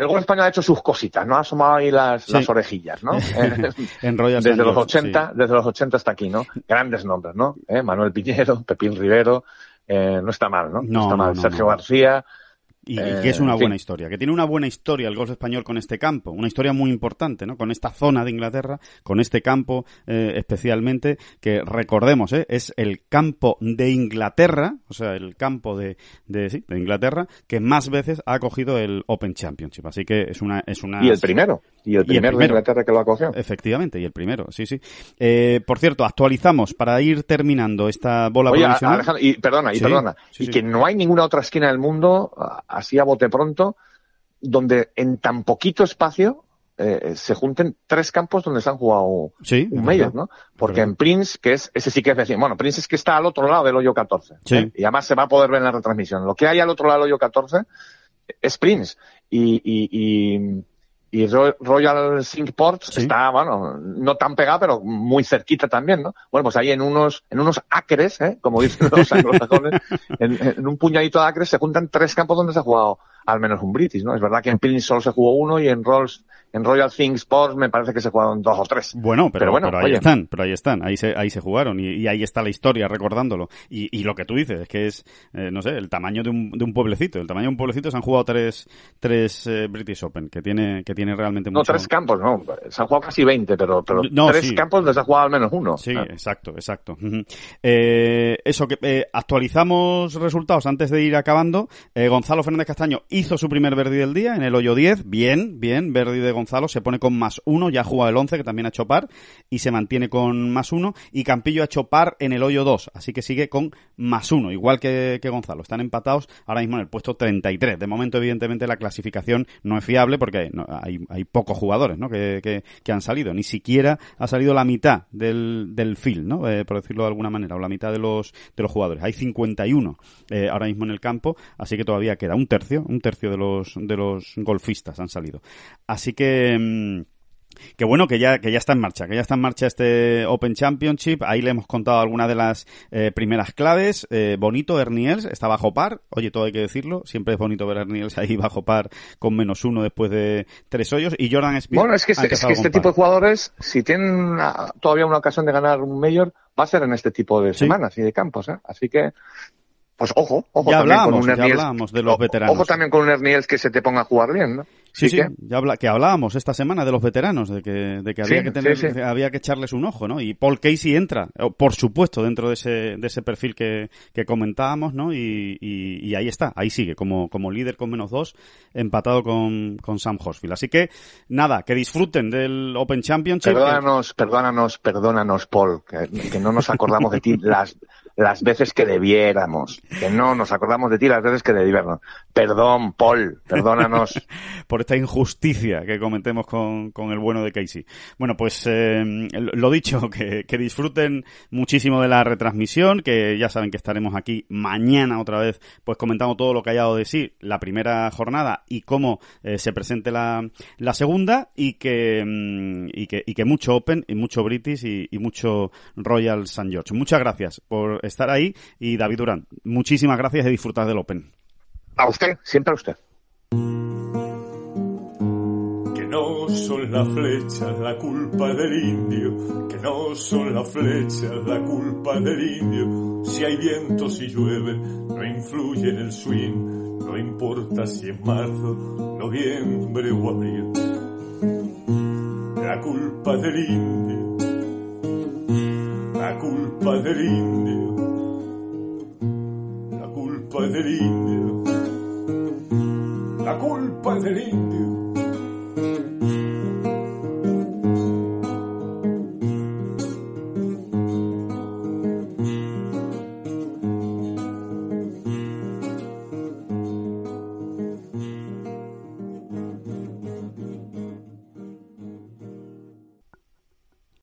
Speaker 3: el gol español ha hecho sus cositas, ¿no? Ha asomado ahí las, orejillas, ¿no? Eh, desde los 80, desde los 80 hasta aquí, ¿no? Grandes nombres, ¿no? Eh, Manuel Piñero, Pepín Rivero, eh, no está mal, ¿no? No, está mal. Sergio García, y, que es eh, una buena historia, que tiene una buena
Speaker 2: historia el golf español con este campo, una historia muy importante, ¿no? Con esta zona de Inglaterra, con este campo eh, especialmente, que recordemos, ¿eh? es el campo de Inglaterra, o sea, el campo de, de, sí, de Inglaterra, que más veces ha cogido el Open Championship. Así que es una... Es una y el primero.
Speaker 3: Y el, primero, de Inglaterra que lo cogido
Speaker 2: Efectivamente, y el primero, sí, sí. Eh, por cierto, actualizamos para ir terminando esta bola Oye, Alejandro, y perdona, y perdona. y que no hay
Speaker 3: ninguna otra esquina del mundo, así a bote pronto, donde en tan poquito espacio eh, se junten tres campos donde se han jugado sí, un medio, ¿no? Porque en Prince, que es, ese sí que es decir, bueno, Prince es que está al otro lado del hoyo 14. ¿eh? Y además se va a poder ver en la retransmisión. Lo que hay al otro lado del hoyo 14 es Prince. Y, y, y y Royal Singport está, bueno, no tan pegada, pero muy cerquita también, ¿no? Bueno, pues ahí en unos, en unos acres, ¿eh? como dicen los anglosajones, en, un puñadito de acres se juntan tres campos donde se ha jugado al menos un British, ¿no? Es verdad que en Prince solo se jugó uno y en Rolls en Royal Things Sports me parece que se jugaron dos o tres. Bueno, pero, bueno, pero ahí están,
Speaker 2: pero ahí están, ahí se, ahí se jugaron y, ahí está la historia recordándolo. Y, lo que tú dices es que es, eh, no sé, el tamaño de un, de un pueblecito. El tamaño de un pueblecito se han jugado tres, tres eh, British Open, que tiene, que tiene realmente mucho. No, tres
Speaker 3: campos, no. Se han jugado casi 20, pero, pero tres campos campos se ha jugado al menos uno. Sí, ah.
Speaker 2: exacto, exacto.
Speaker 3: Eh,
Speaker 2: eso que actualizamos resultados antes de ir acabando. Gonzalo Fernández Castaño, hizo su primer Verdi del día en el hoyo 10. Bien, bien, Verdi de Gonzalo se pone con más uno, ya ha jugado el 11, que también ha chopar y se mantiene con más uno. Y Campillo ha chopar en el hoyo 2, así que sigue con más uno, igual que, que Gonzalo. Están empatados ahora mismo en el puesto 33. De momento, evidentemente, la clasificación no es fiable porque hay, pocos jugadores ¿no? que, han salido. Ni siquiera ha salido la mitad del, del field, ¿no? Eh, por decirlo de alguna manera, o la mitad de los, de los jugadores. Hay 51 eh, ahora mismo en el campo, así que todavía queda un tercio, tercio de los, de los golfistas han salido. Así que... Mm, que bueno, que ya, que ya está en marcha, que ya está en marcha este Open Championship. Ahí le hemos contado algunas de las eh, primeras claves. Eh, bonito, Erniels está bajo par. Oye, todo hay que decirlo. Siempre es bonito ver a Erniels ahí bajo par con menos uno después de tres hoyos. Y Jordan Spieth. Bueno, es que este, este tipo
Speaker 3: de jugadores, si tienen todavía una ocasión de ganar un mayor, va a ser en este tipo de semanas y de campos. ¿eh? Así que pues ojo, ojo también con un ya hablamos
Speaker 2: de los veteranos. Ojo también
Speaker 3: con un que se te ponga a jugar bien, ¿no? Sí, sí, que...
Speaker 2: ya habla, que hablábamos esta semana de los veteranos, de que, de que, había, que tener, había que echarles un ojo, ¿no? Y Paul Casey entra, por supuesto, dentro de ese, de ese perfil que, que comentábamos, ¿no? Y, y, y, ahí está, ahí sigue, como, como líder con menos dos, empatado con, con Sam Horsfield. Así que, nada, que disfruten del Open Championship.
Speaker 3: Perdónanos, perdónanos, perdónanos, Paul, que, que no nos acordamos de ti las las veces que debiéramos. Que no nos acordamos de ti las veces que debiéramos. Perdón, Paul, perdónanos.
Speaker 2: Por esta injusticia que comentemos con, el bueno de Casey. Bueno, pues eh, lo dicho, que, disfruten muchísimo de la retransmisión, que ya saben que estaremos aquí mañana otra vez, pues comentando todo lo que haya dado de sí la primera jornada y cómo eh, se presente la, la segunda y que, mm, y que, y que mucho Open y mucho British y, y mucho Royal St. George. Muchas gracias por estar ahí. Y David Durán, muchísimas gracias y disfrutar del Open.
Speaker 3: A usted, siempre a usted. Que no son
Speaker 1: las flechas la culpa del indio, que no son las flechas la culpa del indio. Si hay viento, si llueve, no influye en el swing, no importa si es marzo, noviembre o abril. La culpa del indio, la culpa del indio culpa es del indio. La culpa es del indio.